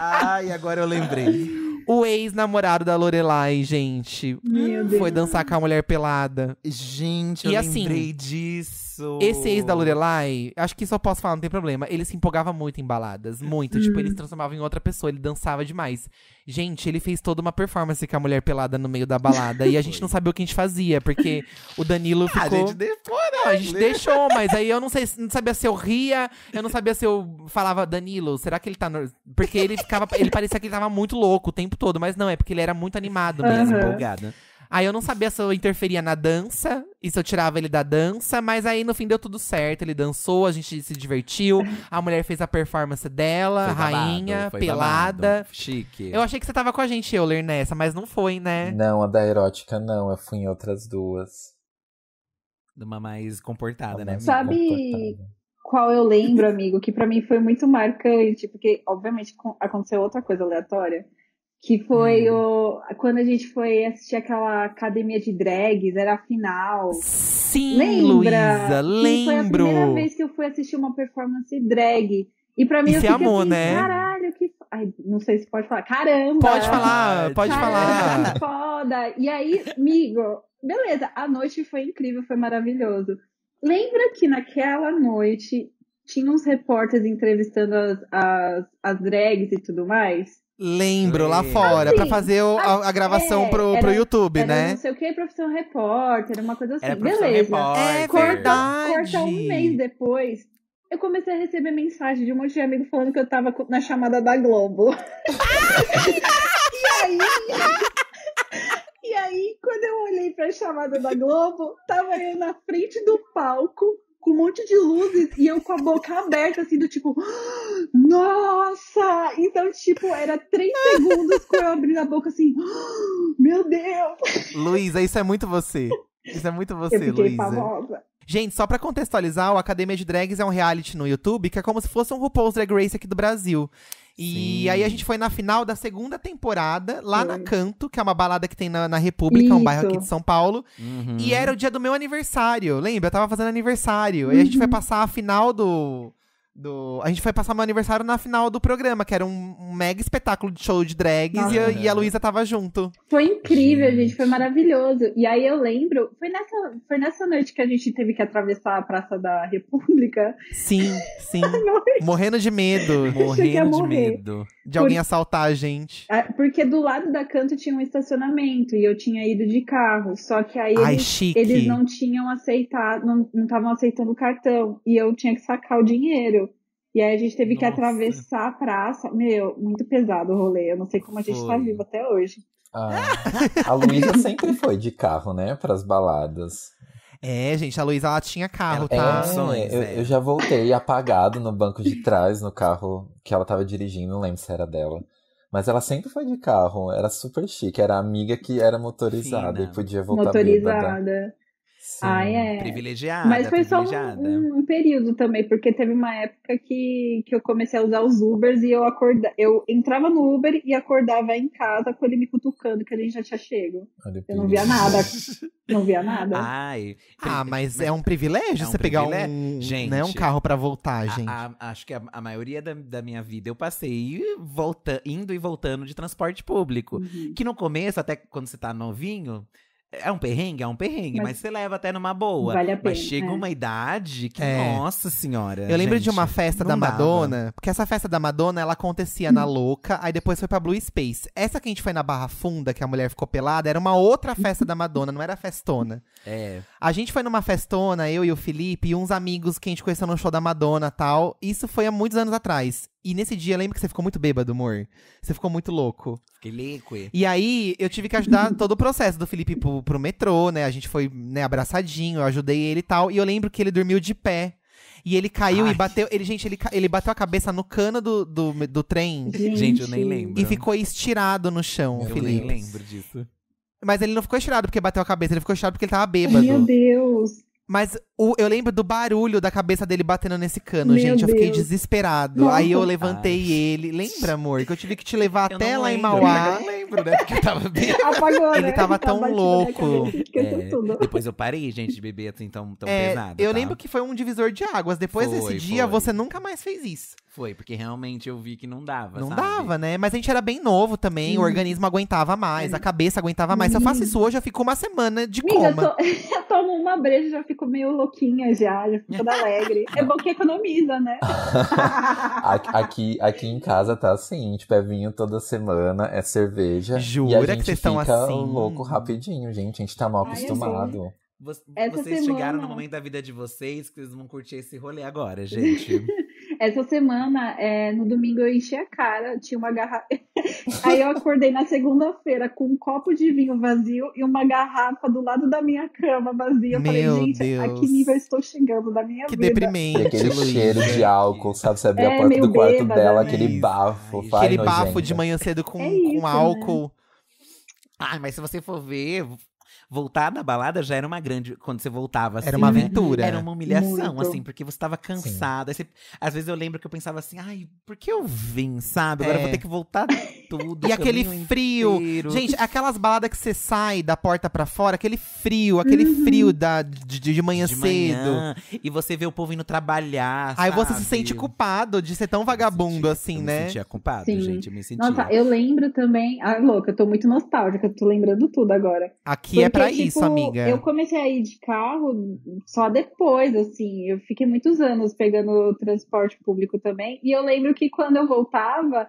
Ai, agora eu lembrei. O ex-namorado da Lorelai, gente. Meu Deus. Foi dançar com a mulher pelada. Gente, eu e, lembrei assim, disso. Isso. Esse ex da Lorelai, acho que só posso falar, não tem problema. Ele se empolgava muito em baladas, muito. Tipo, ele se uhum. transformava em outra pessoa, ele dançava demais. Gente, ele fez toda uma performance com a mulher pelada no meio da balada. e a gente não sabia o que a gente fazia, porque o Danilo ficou. Ah, a gente deixou, né? a gente deixou, mas aí eu não sei, não sabia se eu ria, eu não sabia se eu falava, Danilo, será que ele tá. No... Porque ele ficava. ele parecia que ele tava muito louco o tempo todo, mas não, é porque ele era muito animado mesmo. Uhum. Empolgado. Aí eu não sabia se eu interferia na dança e se eu tirava ele da dança, mas aí no fim deu tudo certo. Ele dançou, a gente se divertiu, a mulher fez a performance dela, foi rainha, babado, pelada. Babado. Chique. Eu achei que você tava com a gente, Euler, nessa, mas não foi, né? Não, a da erótica não, eu fui em outras duas. Uma mais comportada, Uma né? Sabe comportada. qual eu lembro, amigo? Que para mim foi muito marcante, porque obviamente aconteceu outra coisa aleatória. Que foi hum. o. Quando a gente foi assistir aquela academia de drags, era a final. Sim, Lembra? Luísa, lembro. foi a primeira vez que eu fui assistir uma performance drag. E pra mim e eu fiquei amou, assim, né? caralho, que. Ai, não sei se pode falar. Caramba! Pode falar, pode caramba, falar. Que foda! E aí, amigo, beleza, a noite foi incrível, foi maravilhoso. Lembra que naquela noite tinha uns repórteres entrevistando as, as, as drags e tudo mais? Lembro, lá fora, assim, pra fazer o, a, a, é, gravação é, pro, era, pro YouTube, né? Não sei o que, profissão repórter, uma coisa assim. Era Beleza. Repórter. É Corta, corta um mês depois, eu comecei a receber mensagem de um monte de amigo falando que eu tava na chamada da Globo. e aí. E aí, quando eu olhei pra chamada da Globo, tava eu na frente do palco, com um monte de luzes e eu com a boca aberta, assim, do tipo, nossa! Então, tipo, era três segundos com eu abrindo a boca, assim, meu Deus! Luísa, isso é muito você. Isso é muito você, Luísa. Gente, só para contextualizar, o Academia de Drags é um reality no YouTube que é como se fosse um RuPaul's Drag Race aqui do Brasil. E Sim. aí a gente foi na final da segunda temporada, lá Sim. na Canto, que é uma balada que tem na, na República, Isso. É um bairro aqui de São Paulo. Uhum. E era o dia do meu aniversário, lembra? Eu tava fazendo aniversário. Uhum. E a gente uhum. foi passar a final do do... A gente foi passar meu aniversário na final do programa, que era um mega espetáculo de show de drags Nossa, e, a, e a Luísa tava junto. Foi incrível, gente. gente. foi maravilhoso. E aí eu lembro, foi nessa, foi nessa noite que a gente teve que atravessar a Praça da República. Sim, sim. Morrendo de medo. Morrendo de medo. De alguém Por... assaltar a gente. É, porque do lado da canto tinha um estacionamento e eu tinha ido de carro. Só que aí Ai, eles, eles, não tinham aceitado, não estavam aceitando o cartão. E eu tinha que sacar o dinheiro. E aí a gente teve Nossa. que atravessar a praça. Meu, muito pesado o rolê. Eu não sei como a gente tá foi. tá vivo até hoje. Ah, a Luísa sempre foi de carro, né? Para as baladas. É, gente, a Luísa ela tinha carro, é, tá? É, eu, é. eu, já voltei apagado no banco de trás, no carro que ela tava dirigindo, não lembro se era dela. Mas ela sempre foi de carro, era super chique, era amiga que era motorizada Fina. e podia voltar Motorizada. Bêbada. Sim, ah, é. Privilegiada. Mas foi só um, um, período também, porque teve uma época que, que eu comecei a usar os Ubers e eu acorda, eu entrava no Uber e acordava em casa com ele me cutucando, que ele já tinha chego. eu não via nada. não via nada. Ai, ah, mas é um privilégio é um você pegar pegar né, um, gente, né, um carro para voltar, gente. A, a, acho que a, a maioria da, da, minha vida eu passei volta, indo e voltando de transporte público. Uhum. Que no começo, até quando você tá novinho é um perrengue? É um perrengue, mas, mas você leva até numa boa. Vale a pena. Mas chega é. uma idade que, é. nossa senhora. Eu lembro gente, de uma festa da né? Madonna, dava. porque essa festa da Madonna, ela acontecia hum. na Louca, aí depois foi pra Blue Space. Essa que a gente foi na Barra Funda, que a mulher ficou pelada, era uma outra festa da Madonna, não era festona. É. A gente foi numa festona, eu e o Felipe, e uns amigos que a gente conheceu no show da Madonna tal. Isso foi há muitos anos atrás. E nesse dia, lembra que você ficou muito bêbado, amor? Você ficou muito louco. Fiquei louco. É. E aí, eu tive que ajudar todo o processo do Felipe pro, pro metrô, né? A gente foi né, abraçadinho, eu ajudei ele e tal. E eu lembro que ele dormiu de pé. E ele caiu Ai. e bateu. Ele, gente, ele, ele bateu a cabeça no cano do, do, do trem. Gente. gente. eu nem lembro. E ficou estirado no chão, eu Felipe. Eu nem lembro disso. Mas ele não ficou estirado porque bateu a cabeça, ele ficou estirado porque ele tava bêbado. Meu Deus! Mas o, eu lembro do barulho da cabeça dele batendo nesse cano, Meu gente. Eu fiquei desesperado. Nossa. Aí eu levantei Ai. ele. Lembra, amor? Que eu tive que te levar eu até lá lembro. em Mauá. Eu não lembro, né? Porque eu tava bem. Apagou, ele né? tava ele tão louco. É, depois eu parei, gente, de beber assim, tão, tão é, pesado. Eu tá? lembro que foi um divisor de águas. Depois foi, desse dia, foi. você nunca mais fez isso. Foi, porque realmente eu vi que não dava. Não sabe? dava, né? Mas a gente era bem novo também, o organismo aguentava mais, a uhum. cabeça aguentava mais. Se eu faço isso uhum. hoje, eu fico uma semana de coma. Eu, tô... eu tomo uma breja e já fico fico meio louquinha já, já fico toda alegre. É bom que economiza, né? aqui, aqui em casa tá assim, tipo, é vinho toda semana, é cerveja. Jura e a gente que vocês estão assim? louco rapidinho, gente. A gente tá mal acostumado. Vocês chegaram no momento da vida de vocês que vocês vão curtir esse rolê agora, gente. Essa semana, é, no domingo, eu enchi a cara, tinha uma garrafa. Aí eu acordei na segunda-feira com um copo de vinho vazio e uma garrafa do lado da minha cama vazia. Eu Meu falei, gente, Deus. a que nível estou chegando da minha que vida? Que deprimente. aquele cheiro de álcool, sabe? Você abrir é, a porta do quarto bêbada, dela, né? aquele bafo. aquele bafo de manhã cedo com, é isso, com né? álcool. Né? Ai, mas se você for ver, Voltar da balada já era uma grande. Quando você voltava assim. Era uma né? aventura. Né? Era uma humilhação, Muito. assim, porque você tava cansada. Você, às vezes eu lembro que eu pensava assim, ai, por que eu vim, sabe? Agora é. eu vou é. ter que voltar tudo. E aquele frio. Inteiro. Gente, aquelas baladas que você sai da porta para fora, aquele frio, aquele uhum. frio da, de, de manhã de cedo. Manhã, e você vê o povo indo trabalhar. Aí sabe? você se sente culpado de ser tão vagabundo assim, eu né? Eu me assim, né? sentia culpado, Sim. gente. Eu me sentia. Nossa, eu lembro também. Ah, louca, eu tô muito nostálgica, eu tô lembrando tudo agora. Aqui é Porque, é para tipo, isso, amiga. Eu comecei a ir de carro só depois, assim. Eu fiquei muitos anos pegando transporte público também. E eu lembro que quando eu voltava,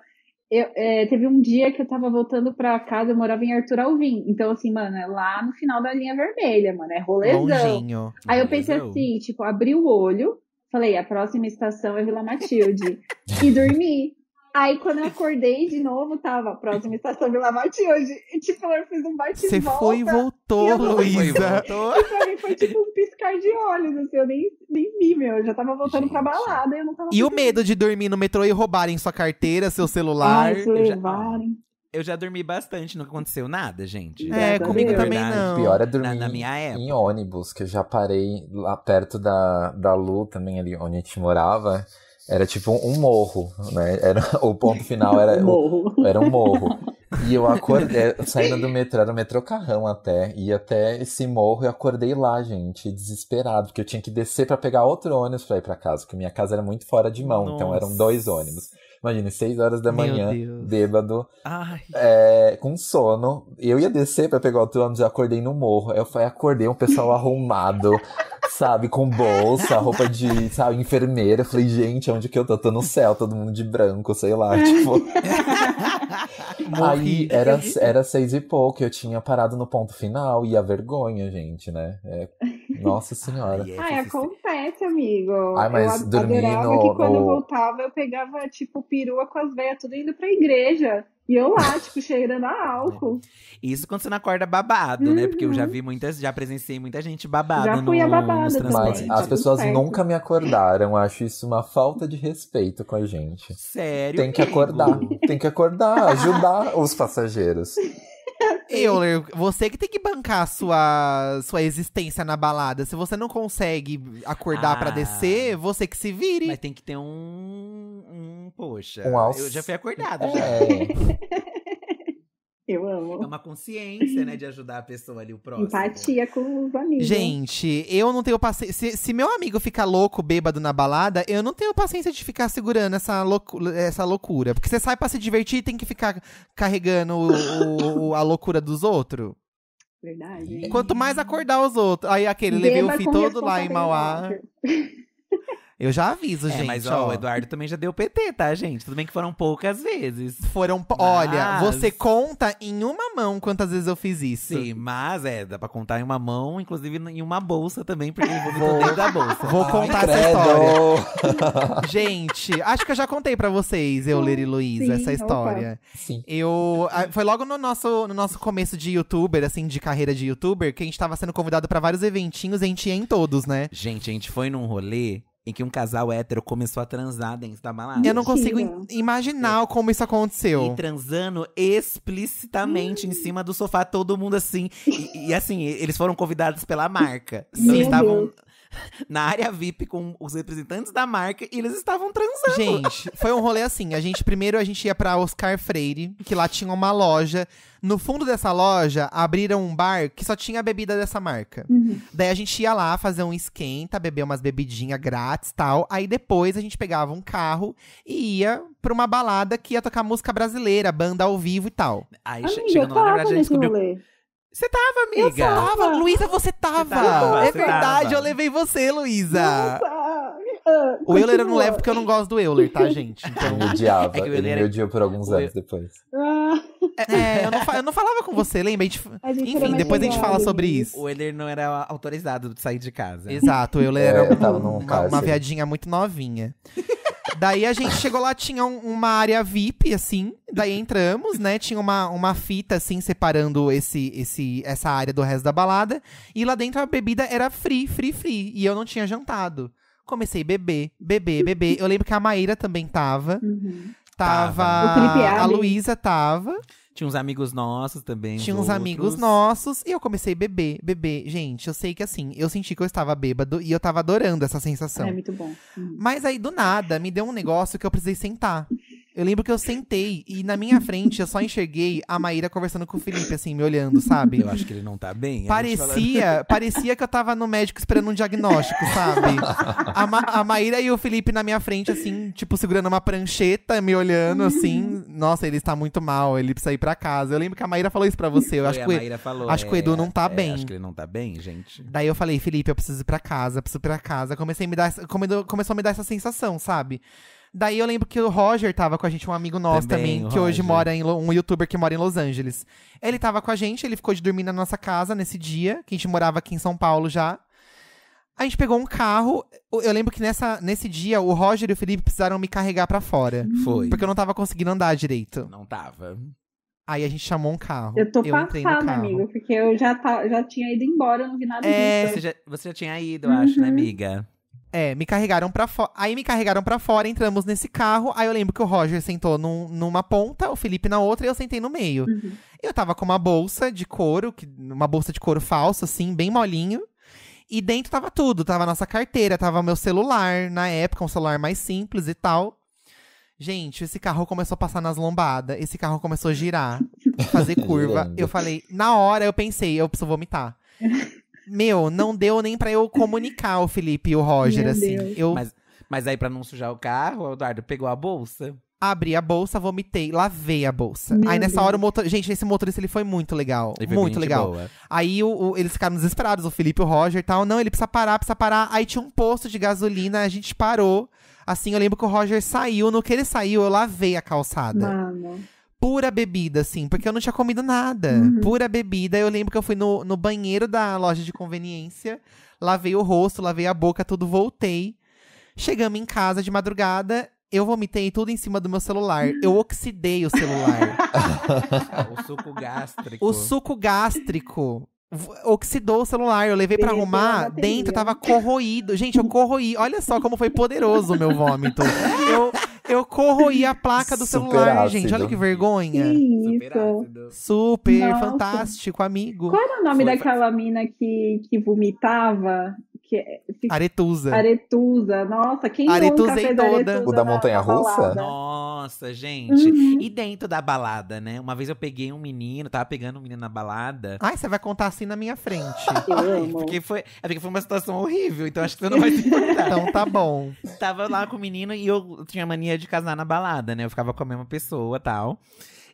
eu, é, teve um dia que eu tava voltando pra casa, eu morava em Arthur Alvim. Então, assim, mano, é lá no final da linha vermelha, mano, é rolezão. Longinho. Aí eu pensei assim, tipo, abri o olho, falei, a próxima estação é Vila Matilde. e dormi. Aí quando eu acordei de novo, tava próxima estação Vila hoje. E tipo, eu fiz um bate Você foi e voltou, e Luísa. E pra mim foi tipo um piscar de olhos, assim, eu nem, nem vi, meu. Eu já tava voltando Gente. pra balada e eu não tava. E o medo de dormir no metrô e roubarem sua carteira, seu celular. Ai, se levarem. Eu já dormi bastante, não aconteceu nada, gente. É, é comigo também verdade. não. pior é dormir na, na minha época. em ônibus, que eu já parei lá perto da, da Lu também ali, onde a gente morava. Era tipo um morro, né? Era, o ponto final era, morro. O, era um morro. E eu acordei, saindo do metrô, era o metrô carrão até, e até esse morro eu acordei lá, gente, desesperado, porque eu tinha que descer para pegar outro ônibus pra ir pra casa, porque minha casa era muito fora de mão, então Nossa. então eram dois ônibus. Imagina, seis horas da manhã, bêbado, é, com sono. Eu ia descer para pegar outro ônibus, eu acordei no morro. Eu falei, acordei um pessoal arrumado, sabe, com bolsa, roupa de, sabe, enfermeira. Eu falei, gente, onde que eu tô? Tô no céu, todo mundo de branco, sei lá, tipo. Aí era, era seis e pouco, eu tinha parado no ponto final e a vergonha, gente, né? É, nossa senhora. Ai, é acontece, amigo. Ai, mas eu dormir adorava que quando no... voltava, eu pegava, tipo, perua com as veias tudo indo pra igreja. E eu lá, tipo, cheirando a álcool. É. Isso quando você não acorda babado, uhum. né? Porque eu já vi uhum. muitas, já presenciei muita gente babada. Já fui no, a babada Mas as pessoas nunca me acordaram. Eu acho isso uma falta de respeito com a gente. Sério? Tem que acordar. tem que acordar, ajudar os passageiros. Euler, você que tem que bancar sua, sua existência na balada. Se você não consegue acordar ah, para descer, você que se vire. Mas tem que ter um. um poxa. Um Eu já fui acordado. É. Já. Eu amo. É uma consciência, né, de ajudar a pessoa ali, o próximo. Empatia com os amigos. Gente, eu não tenho paciência. Se, se, meu amigo fica louco, bêbado na balada, eu não tenho paciência de ficar segurando essa, loucu essa loucura. Porque você sai pra se divertir e tem que ficar carregando o, o, a loucura dos outros. Verdade. Quanto mais acordar os outros. Aí aquele, levei o fim todo lá em Mauá. Eu já aviso, é, gente. Mas ó, ó, o Eduardo também já deu PT, tá, gente? Tudo bem que foram poucas vezes. Foram. Mas... Olha, você conta em uma mão quantas vezes eu fiz isso. Sim, mas é, dá pra contar em uma mão, inclusive em uma bolsa também, porque eu vou dentro da bolsa. Vou contar essa história. gente, acho que eu já contei para vocês, eu, Ler e Luiz, essa história. Sim. Eu. Foi logo no nosso, no nosso começo de youtuber, assim, de carreira de youtuber, que a gente tava sendo convidado para vários eventinhos, a gente ia em todos, né? Gente, a gente foi num rolê em que um casal hétero começou a transar dentro da balada. Eu não consigo imaginar é. como isso aconteceu. E transando explicitamente em hum. cima do sofá, todo mundo assim. E, e assim, eles foram convidados pela marca. Eles estavam na área VIP com os representantes da marca e eles estavam transando. Gente, foi um rolê assim. A gente primeiro a gente ia para Oscar Freire, que lá tinha uma loja. No fundo dessa loja abriram um bar que só tinha bebida dessa marca. Uhum. Daí a gente ia lá fazer um esquenta, beber umas bebidinhas grátis, tal. Aí depois a gente pegava um carro e ia pra uma balada que ia tocar música brasileira, banda ao vivo e tal. Aí Amiga, chegando lá, na verdade, a gente descobriu. Rolê. Você tava, amiga. Eu tava. Luísa, você tava. tava é verdade, eu levei você, Luísa. o Euler eu não levo porque eu não gosto do Euler, tá, gente? Então... Me odiava. É Ele me odiou por alguns anos depois. É, é, eu, não eu não falava com você, lembra? Gente... Enfim, depois a gente fala sobre isso. O Euler não era autorizado de sair de casa. Exato, o Euler é, era um, uma, uma viadinha muito novinha. Daí a gente chegou lá, tinha um, uma área VIP, assim. Daí entramos, né? Tinha uma, uma fita, assim, separando esse, esse, essa área do resto da balada. E lá dentro a bebida era free, free, free. E eu não tinha jantado. Comecei a beber, beber, beber. Eu lembro que a Maíra também tava. Uhum. Tava. tava. A Luísa tava. Tinha uns amigos nossos também. Tinha uns outros. amigos nossos e eu comecei a beber, beber. Gente, eu sei que assim, eu senti que eu estava bêbado e eu tava adorando essa sensação. É muito bom. Uhum. Mas aí, do nada, me deu um negócio que eu precisei sentar. Eu lembro que eu sentei e na minha frente eu só enxerguei a Maíra conversando com o Felipe, assim, me olhando, sabe? Eu acho que ele não tá bem. Parecia, parecia que eu tava no médico esperando um diagnóstico, sabe? A, Ma a Maíra e o Felipe na minha frente, assim, tipo, segurando uma prancheta, me olhando, assim. Nossa, ele está muito mal, ele precisa ir pra casa. Eu lembro que a Maíra falou isso pra você. Eu acho que a Maíra falou. Acho é, que o Edu é, não tá é, bem. Acho que ele não tá bem, gente. Daí eu falei, Felipe, eu preciso ir pra casa, preciso ir pra casa. Comecei a me dar, come, começou a me dar essa sensação, sabe? Daí eu lembro que o Roger tava com a gente, um amigo nosso também, também que Roger. hoje mora em um youtuber que mora em Los Angeles. Ele tava com a gente, ele ficou de dormir na nossa casa nesse dia, que a gente morava aqui em São Paulo já. A gente pegou um carro. Eu lembro que nessa, nesse dia o Roger e o Felipe precisaram me carregar para fora. Hum. Foi. Porque eu não tava conseguindo andar direito. Não tava. Aí a gente chamou um carro. Eu tô eu passada, amigo, porque eu já, tá, já tinha ido embora, eu não vi nada é, disso. Você já, você já tinha ido, eu uhum. acho, né, amiga? É, me carregaram para fora. Aí me carregaram para fora, entramos nesse carro. Aí eu lembro que o Roger sentou num, numa ponta, o Felipe na outra e eu sentei no meio. Uhum. Eu tava com uma bolsa de couro, que, uma bolsa de couro falsa, assim, bem molinho. E dentro tava tudo, tava nossa carteira, tava meu celular na época, um celular mais simples e tal. Gente, esse carro começou a passar nas lombadas, esse carro começou a girar, fazer curva. eu falei, na hora eu pensei, eu preciso vomitar. Meu, não deu nem pra eu comunicar o Felipe e o Roger, Meu assim. Deus. Eu Mas, mas aí, pra não sujar o carro, Eduardo pegou a bolsa. abri a bolsa, vomitei, lavei a bolsa. Meu aí nessa Deus. hora o motor. Gente, esse motorista ele foi muito legal. Ele foi muito legal. boa. Aí o- o- eles ficaram desesperados, o Felipe, o Roger e tal. Não, ele precisa parar, precisa parar. Aí tinha um posto de gasolina, a gente parou. Assim, eu lembro que o Roger saiu. No que ele saiu, eu lavei a calçada. Mano pura bebida, assim, porque eu não tinha comido nada. Uhum. Pura bebida. Eu lembro que eu fui no, no banheiro da loja de conveniência, lavei o rosto, lavei a boca, tudo, voltei. Chegamos em casa de madrugada, eu vomitei tudo em cima do meu celular. Eu oxidei o celular. o suco gástrico. O suco gástrico Oxidou o celular, eu levei para arrumar, é dentro tava corroído. Gente, eu corroí. Olha só como foi poderoso o meu vômito. Eu, eu corroí a placa do Super celular, ácido. gente. Olha que vergonha. Que Super, Super fantástico, amigo. Qual era o nome foi daquela mina que, que vomitava que é, Aretusa. Aretusa, nossa, quem Aretusa nunca em toda. o da Montanha Russa? Nossa, gente. Uhum. E dentro da balada, né? Uma vez eu peguei um menino, tava pegando um menino na balada. Ai, você vai contar assim na minha frente. Eu Ai, amo. Porque foi, é porque foi uma situação horrível, então acho que você não vai se importar. então tá bom. Tava lá com o menino e eu tinha mania de casar na balada, né? Eu ficava com a mesma pessoa tal.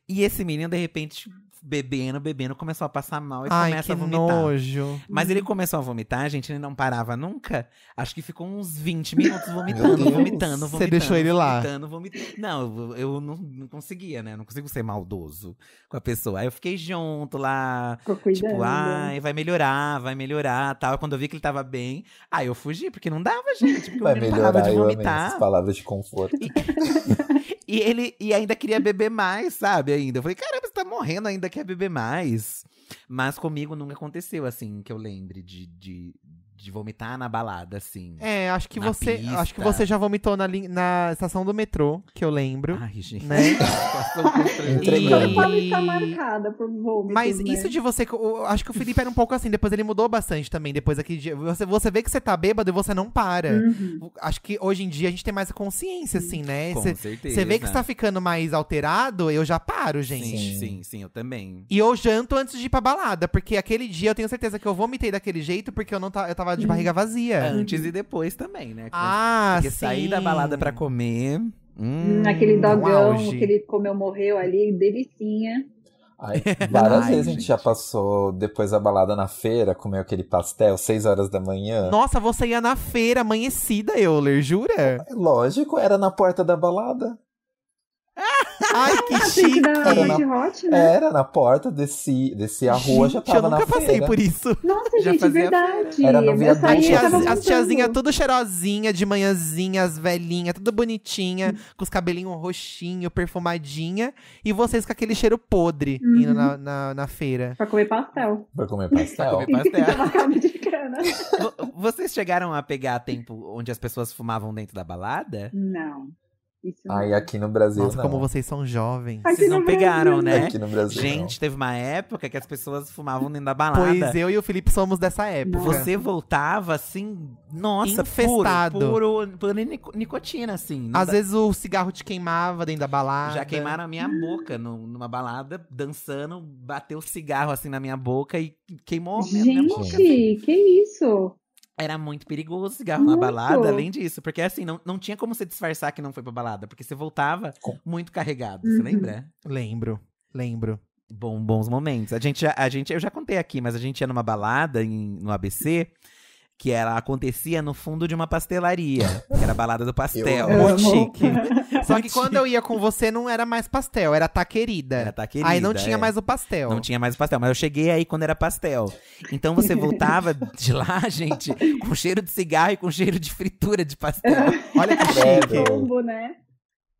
E esse menino, de repente, bebendo, bebendo, começou a passar mal e Ai, começa a vomitar. Nojo. Mas ele hum. começou a vomitar, gente, ele não parava nunca. Acho que ficou uns 20 minutos vomitando, vomitando, vomitando. Você deixou ele lá? Vomitando, vomitando. Não, eu não, não, conseguia, né? Não consigo ser maldoso com a pessoa. Aí eu fiquei junto lá, tipo, ai, vai melhorar, vai melhorar, tal. Quando eu vi que ele tava bem, aí eu fugi, porque não dava, gente, porque vai não melhorar, parava de vomitar. Eu amei essas palavras de conforto. E... E ele e ainda queria beber mais, sabe? Ainda. Eu falei, caramba, você tá morrendo, ainda quer beber mais. Mas comigo nunca aconteceu, assim, que eu lembre de, de, de vomitar na balada, assim. É, acho que você, pista. acho que você já vomitou na, na estação do metrô, que eu lembro. Ai, gente. Né? e... marcada por Mas né? isso de você, eu, acho que o Felipe era um pouco assim, depois ele mudou bastante também, depois aqui de, você, você vê que você tá bêbado e você não para. Uhum. Acho que hoje em dia a gente tem mais consciência assim, né? Com cê, certeza. Você vê que está ficando mais alterado, eu já paro, gente. Sim, sim, sim, eu também. E eu janto antes de ir pra balada, porque aquele dia eu tenho certeza que eu vomitei daquele jeito porque eu não tá, eu tava tava de barriga vazia. Antes e depois também, né? Ah, Porque sim. sair da balada pra comer. Hum, aquele dogão, um aquele comeu, morreu ali, delicinha. Ai, várias Ai, vezes a gente já passou depois da balada na feira, comeu aquele pastel, 6 horas da manhã. Nossa, você ia na feira amanhecida, Euler, jura? É lógico, era na porta da balada. Ai, que chique! Era na, hot, né? era na porta, desse desse a rua, gente, já tava na feira. eu nunca passei por isso. Nossa, já gente, verdade. Era no viaduto. As, tias, tiazinhas tudo cheirosinha, de manhãzinha, as velhinhas, tudo bonitinha, com os cabelinhos roxinho, perfumadinha. E vocês com aquele cheiro podre indo uhum. na, na, na, feira. Pra comer pastel. Pra comer pastel. pra comer pastel. vocês chegaram a pegar tempo onde as pessoas fumavam dentro da balada? Não. Né? aí aqui no Brasil. Nossa, não. como vocês são jovens. Aqui vocês não pegaram, né? Aqui no Brasil. Gente, não. teve uma época que as pessoas fumavam dentro da balada. Pois eu e o Felipe somos dessa época. Você voltava assim, nossa, infestado. Puro, puro, puro nicotina, assim. Às vezes o cigarro te queimava dentro da balada. Já queimaram a minha boca numa balada, dançando, bateu o cigarro assim na minha boca e queimou Gente, minha boca. Gente, assim. que isso? Era muito perigoso cigarro muito. na balada, além disso. Porque assim, não, não tinha como você disfarçar que não foi pra balada. Porque você voltava muito carregado, uhum. você lembra? Lembro, lembro. Bom, bons momentos. A gente, a gente, eu já contei aqui, mas a gente ia numa balada em, no ABC que ela acontecia no fundo de uma pastelaria, que era a balada do pastel, muito chique. Só que quando eu ia com você não era mais pastel, era taquerida. Tá era taquerida. Tá aí não é. tinha mais o pastel. Não tinha mais o pastel, mas eu cheguei aí quando era pastel. Então você voltava de lá, gente, com cheiro de cigarro e com cheiro de fritura de pastel. Olha que chique. É, combo, né?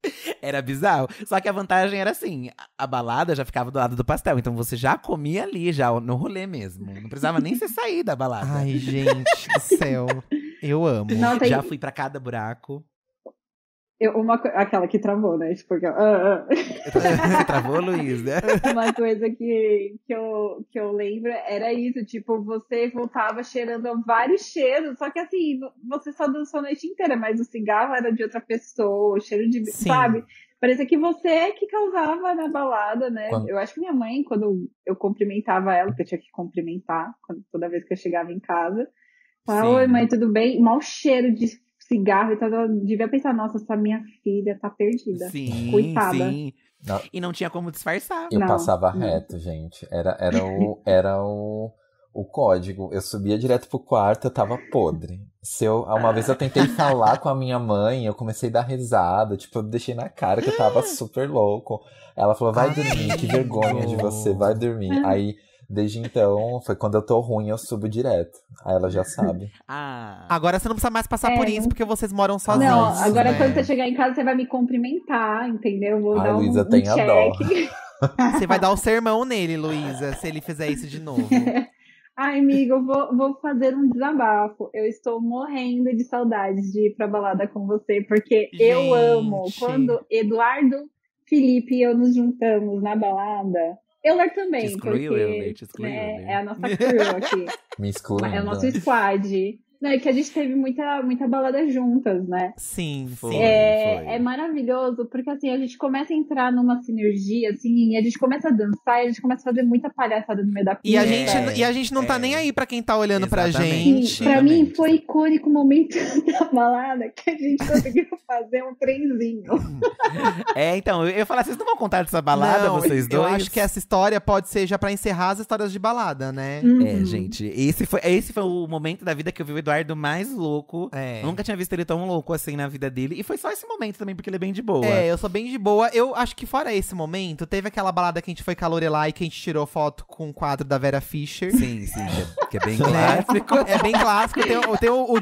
Era bizarro. Só que a vantagem era assim: a balada já ficava do lado do pastel. Então você já comia ali, já no rolê mesmo. Não precisava nem ser sair da balada. Ai, gente do céu. Eu amo. Não, tem... Já fui para cada buraco. Eu, uma, aquela que travou, né? Tipo, aquela, ah, ah. travou, Luiz, né? Uma coisa que, que, eu, que eu lembro era isso, tipo, você voltava cheirando vários cheiros, só que assim, você só dançou a noite inteira, mas o cigarro era de outra pessoa, o cheiro de... Sim. Sabe? Parecia que você é que causava na balada, né? Quando... Eu acho que minha mãe, quando eu cumprimentava ela, que eu tinha que cumprimentar quando, toda vez que eu chegava em casa, falava, oi mãe, tudo bem? Mal cheiro de cigarro e tal. devia pensar, nossa, essa minha filha tá perdida. Sim, Coitada. sim. Não. E não tinha como disfarçar. Eu não, passava não. reto, gente. Era, era, o, era o, o código. Eu subia direto pro quarto, eu tava podre. Se eu, uma vez eu tentei falar com a minha mãe, eu comecei a dar risada, tipo, eu deixei na cara que eu tava super louco. Ela falou, vai dormir, que vergonha de você, vai dormir. Ah. Aí Desde então, foi quando eu tô ruim, eu subo direto. Aí ela já sabe. ah. Agora você não precisa mais passar é. por isso, porque vocês moram ah, sozinhos. Não, agora né? quando você é. chegar em casa, você vai me cumprimentar, entendeu? Vou Ai, dar Luísa, um, um tem check. a dó. Você vai dar o um sermão nele, Luísa, se ele fizer isso de novo. Ai, amigo, eu vou, vou fazer um desabafo. Eu estou morrendo de saudades de ir pra balada com você, porque Gente. eu amo. Quando Eduardo, Felipe e eu nos juntamos na balada, Euler também. Te excluiu, porque, Euler, né? te excluiu. Né, né? É a nossa crew aqui. Me excluindo. É o nosso squad. Não, é que a gente teve muita, muita balada juntas, né? Sim, foi é, foi. é maravilhoso, porque assim, a gente começa a entrar numa sinergia, assim, a gente começa a dançar, a gente começa a fazer muita palhaçada no meio da pista. E a gente, é, e a gente não tá é. tá nem aí pra quem tá olhando Exatamente. pra gente. Sim, pra Exatamente. mim foi icônico o momento da balada que a gente conseguiu fazer um trenzinho. É, então, eu falei assim, vocês não vão contar dessa balada, não, vocês dois? Eu acho que essa história pode ser já pra encerrar as histórias de balada, né? Uhum. É, gente, esse foi, esse foi o momento da vida que eu vivi Eduardo mais louco. É. Nunca tinha visto ele tão louco assim na vida dele. E foi só esse momento também, porque ele é bem de boa. É, eu sou bem de boa. Eu acho que fora esse momento, teve aquela balada que a gente foi e que a gente tirou foto com o quadro da Vera Fischer. Sim, sim. Que é, é bem né? clássico. é bem clássico. Tem, tem o, o,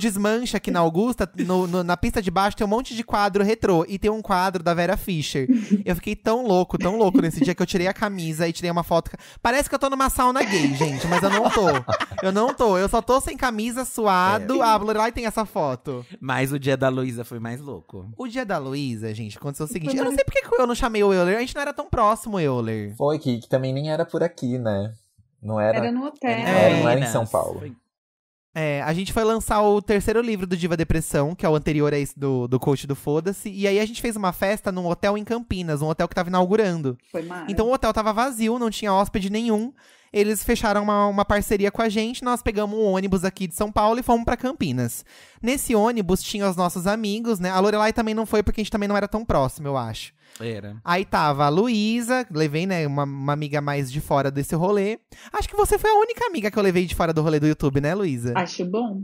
aqui na Augusta, no, no, na pista de baixo, tem um monte de quadro retrô. E tem um quadro da Vera Fischer. Eu fiquei tão louco, tão louco nesse dia que eu tirei a camisa e tirei uma foto. Parece que eu tô numa sauna gay, gente, mas eu não tô. Eu não tô. Eu só tô sem camisa, suada lado, é. a Lorelai tem essa foto. Mas o dia da Luísa foi mais louco. O dia da Luísa, gente, aconteceu o seguinte. Eu não sei porque que eu não chamei o Euler. A gente não era tão próximo, Euler. Foi, que, que também nem era por aqui, né? Não era. Era no hotel. É, não era em São Paulo. Foi... É, a gente foi lançar o terceiro livro do Diva Depressão, que é o anterior a esse do, do coach do Foda-se. E aí a gente fez uma festa num hotel em Campinas, um hotel que tava inaugurando. Foi mara. Então o hotel tava vazio, não tinha hóspede nenhum eles fecharam uma, uma parceria com a gente. Nós pegamos um ônibus aqui de São Paulo e fomos para Campinas. Nesse ônibus tinha os nossos amigos, né? A Lorelai também não foi porque a gente também não era tão próximo, eu acho. Era. Aí tava a Luísa, levei, né, uma, uma, amiga mais de fora desse rolê. Acho que você foi a única amiga que eu levei de fora do rolê do YouTube, né, Luísa? Acho bom.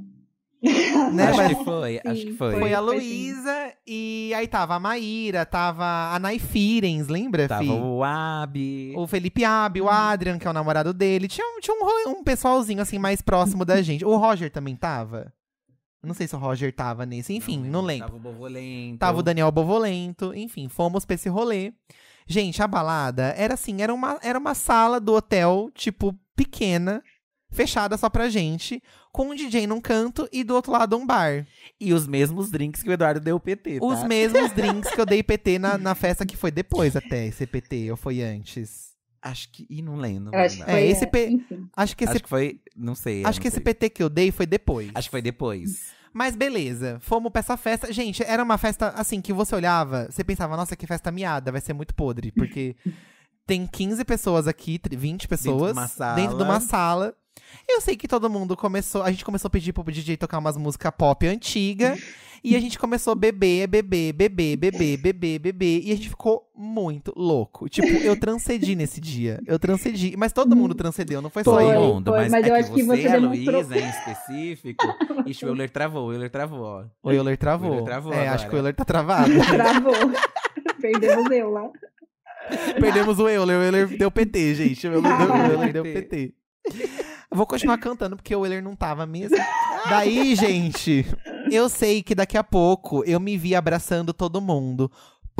né? Acho que foi, sim, acho que foi. Foi a Luísa e aí tava a Maíra, tava a Nai Firens, lembra, Tava o Abi. O Felipe Abi, o uhum. Adrian, que é o namorado dele. Tinha, tinha um, um pessoalzinho, assim, mais próximo da gente. O Roger também tava? Não sei se o Roger tava nesse, enfim, não, não lembro. Tava o Bovolento. Tava o Daniel Bovolento, enfim, fomos pra esse rolê. Gente, a balada era assim, era uma, era uma sala do hotel, tipo, pequena, fechada só pra gente, com um DJ num canto e do outro lado um bar. E os mesmos drinks que o Eduardo deu PT. Tá? Os mesmos drinks que eu dei PT na, na festa que foi depois até esse PT, ou foi antes. Acho que. Ih, não lembro. acho, Que foi, é, esse P... acho que esse Acho que foi. Não sei. Acho não que sei. esse PT que eu dei foi depois. Acho que foi depois. Mas beleza, fomos pra essa festa. Gente, era uma festa assim que você olhava, você pensava, nossa, que festa miada, vai ser muito podre, porque tem 15 pessoas aqui, 20 pessoas dentro de uma sala, de uma sala eu sei que todo mundo começou. A gente começou a pedir pro DJ tocar umas músicas pop antiga. e a gente começou a beber, beber, beber, beber, beber, beber. E a gente ficou muito louco. Tipo, eu transcedi nesse dia. Eu transcedi. Mas todo mundo transcedeu, não foi, foi só eu. Todo mundo, mas, mas é eu que acho que você, você Luísa, em específico. Ixi, o Euler travou, o Euler travou, ó. O Euler travou. O Euler travou. É, agora. acho que o Euler tá travado. travou. Perdemos eu lá. Perdemos o Euler. O Euler deu PT, gente. O Euler, ah, deu, o Euler deu PT. Eu vou continuar cantando porque o Euler não tava mesmo. Daí, gente, eu sei que daqui a pouco eu me vi abraçando todo mundo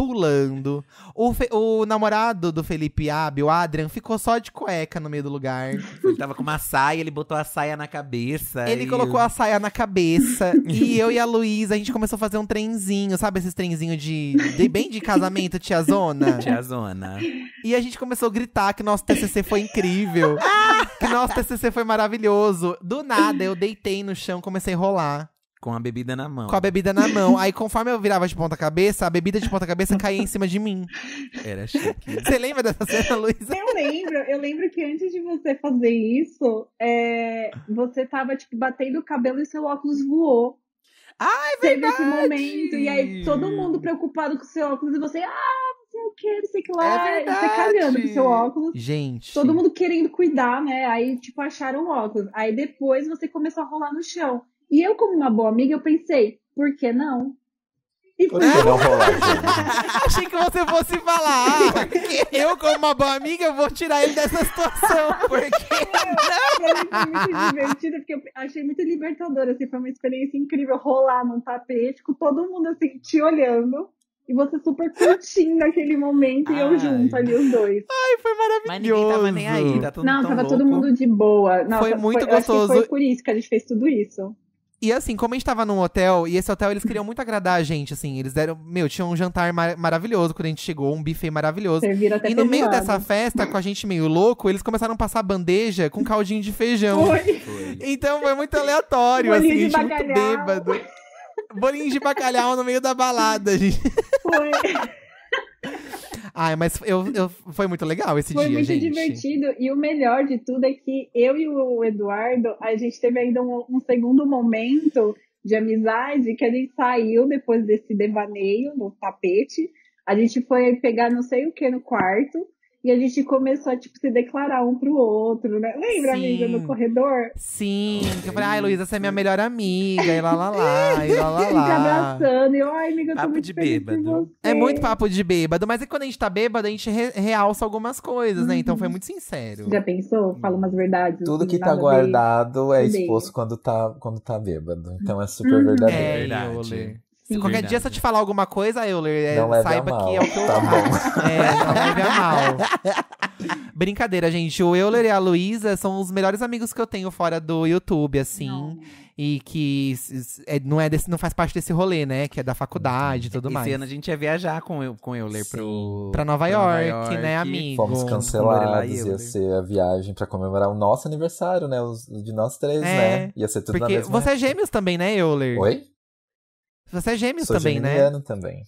pulando. O, Fe, o namorado do Felipe Abel, o Adrian, ficou só de cueca no meio do lugar. Ele tava com uma saia, ele botou a saia na cabeça. Ele e... colocou a saia na cabeça. e eu e a Luísa, a gente começou a fazer um trenzinho, sabe? Esses trenzinhos de, de bem de casamento, tia Zona. Tia Zona. E a gente começou a gritar que nosso TCC foi incrível. que nosso TCC foi maravilhoso. Do nada, eu deitei no chão, comecei a rolar. Com a bebida na mão. Com a bebida na mão. Aí, conforme eu virava de ponta cabeça, a bebida de ponta cabeça caía em cima de mim. Era chique. Você lembra dessa cena, Luísa? Eu lembro. Eu lembro que antes de você fazer isso, é, você tava, tipo, batendo o cabelo e seu óculos voou. Ah, é verdade! Teve esse momento. E aí, todo mundo preocupado com seu óculos. E você, ah, não sei o que, não sei o que lá. É você cagando com seu óculos. Gente. Todo mundo querendo cuidar, né? Aí, tipo, acharam o óculos. Aí, depois, você começou a rolar no chão. E eu, como uma boa amiga, eu pensei, por que não? E por que não rolar? Achei que você fosse falar. Ah, eu, como uma boa amiga, eu vou tirar ele dessa situação. Por que não? muito divertido, porque eu achei muito libertador. Assim, foi uma experiência incrível rolar num tapete com todo mundo assim, te olhando. E você super curtindo aquele momento Ai. e eu junto ali os dois. Ai, foi maravilhoso. Mas ninguém tava nem aí, tá Não, tava louco. todo mundo de boa. Nossa, foi muito foi, gostoso. foi por isso que a gente fez tudo isso. E assim, como a gente tava num hotel, e esse hotel eles queriam muito agradar a gente, assim. Eles deram. Meu, tinha um jantar mar maravilhoso quando a gente chegou, um buffet maravilhoso. até e no meio dessa festa, com a gente meio louco, eles começaram a passar bandeja com caldinho de feijão. Foi. Então foi muito aleatório, assim, a gente bacalhau. muito bêbado. Bolinho de bacalhau no meio da balada, gente. Foi. Ai, mas eu, eu, foi muito legal esse foi dia, gente. Foi muito divertido. E o melhor de tudo é que eu e o Eduardo, a gente teve ainda um, um segundo momento de amizade que a gente saiu depois desse devaneio no tapete. A gente foi pegar não sei o que no quarto. E a gente começou a, tipo, se declarar um pro outro, né? Lembra, Sim. amiga, no corredor? Sim. Eu falei, ai, Luísa, você é minha melhor amiga, e lá, lá, lá, e lá, lá, lá. Se abraçando, e eu, ai, amiga, eu tô papo muito de bêbado. É muito papo de bêbado, mas é que quando a gente tá bêbado, a gente re realça algumas coisas, né? Então foi uhum. muito sincero. Já pensou? Hum. Fala umas verdades. Tudo assim, que tá guardado é bem. é exposto quando tá, quando tá bêbado. Então é super uhum. verdadeiro. É, verdade. É, se qualquer Verdade. dia se eu te falar alguma coisa, Euler, é, saiba que é o que eu tá bom. É, não leve a mal. Brincadeira, gente. O Euler e a Luísa são os melhores amigos que eu tenho fora do YouTube, assim. Não. E que é, não, é desse, não faz parte desse rolê, né? Que é da faculdade e tudo Esse mais. Esse ano a gente ia viajar com, o com o Euler pro, pra Nova, pra York, Nova York, né, amigo? Fomos cancelados, ia ser a viagem pra comemorar o nosso aniversário, né? Os, de nós três, é, né? Ia ser tudo Porque na mesma... Você é gêmeos também, né, Euler? Oi? Você é gêmeo Sou também, né? Sou também.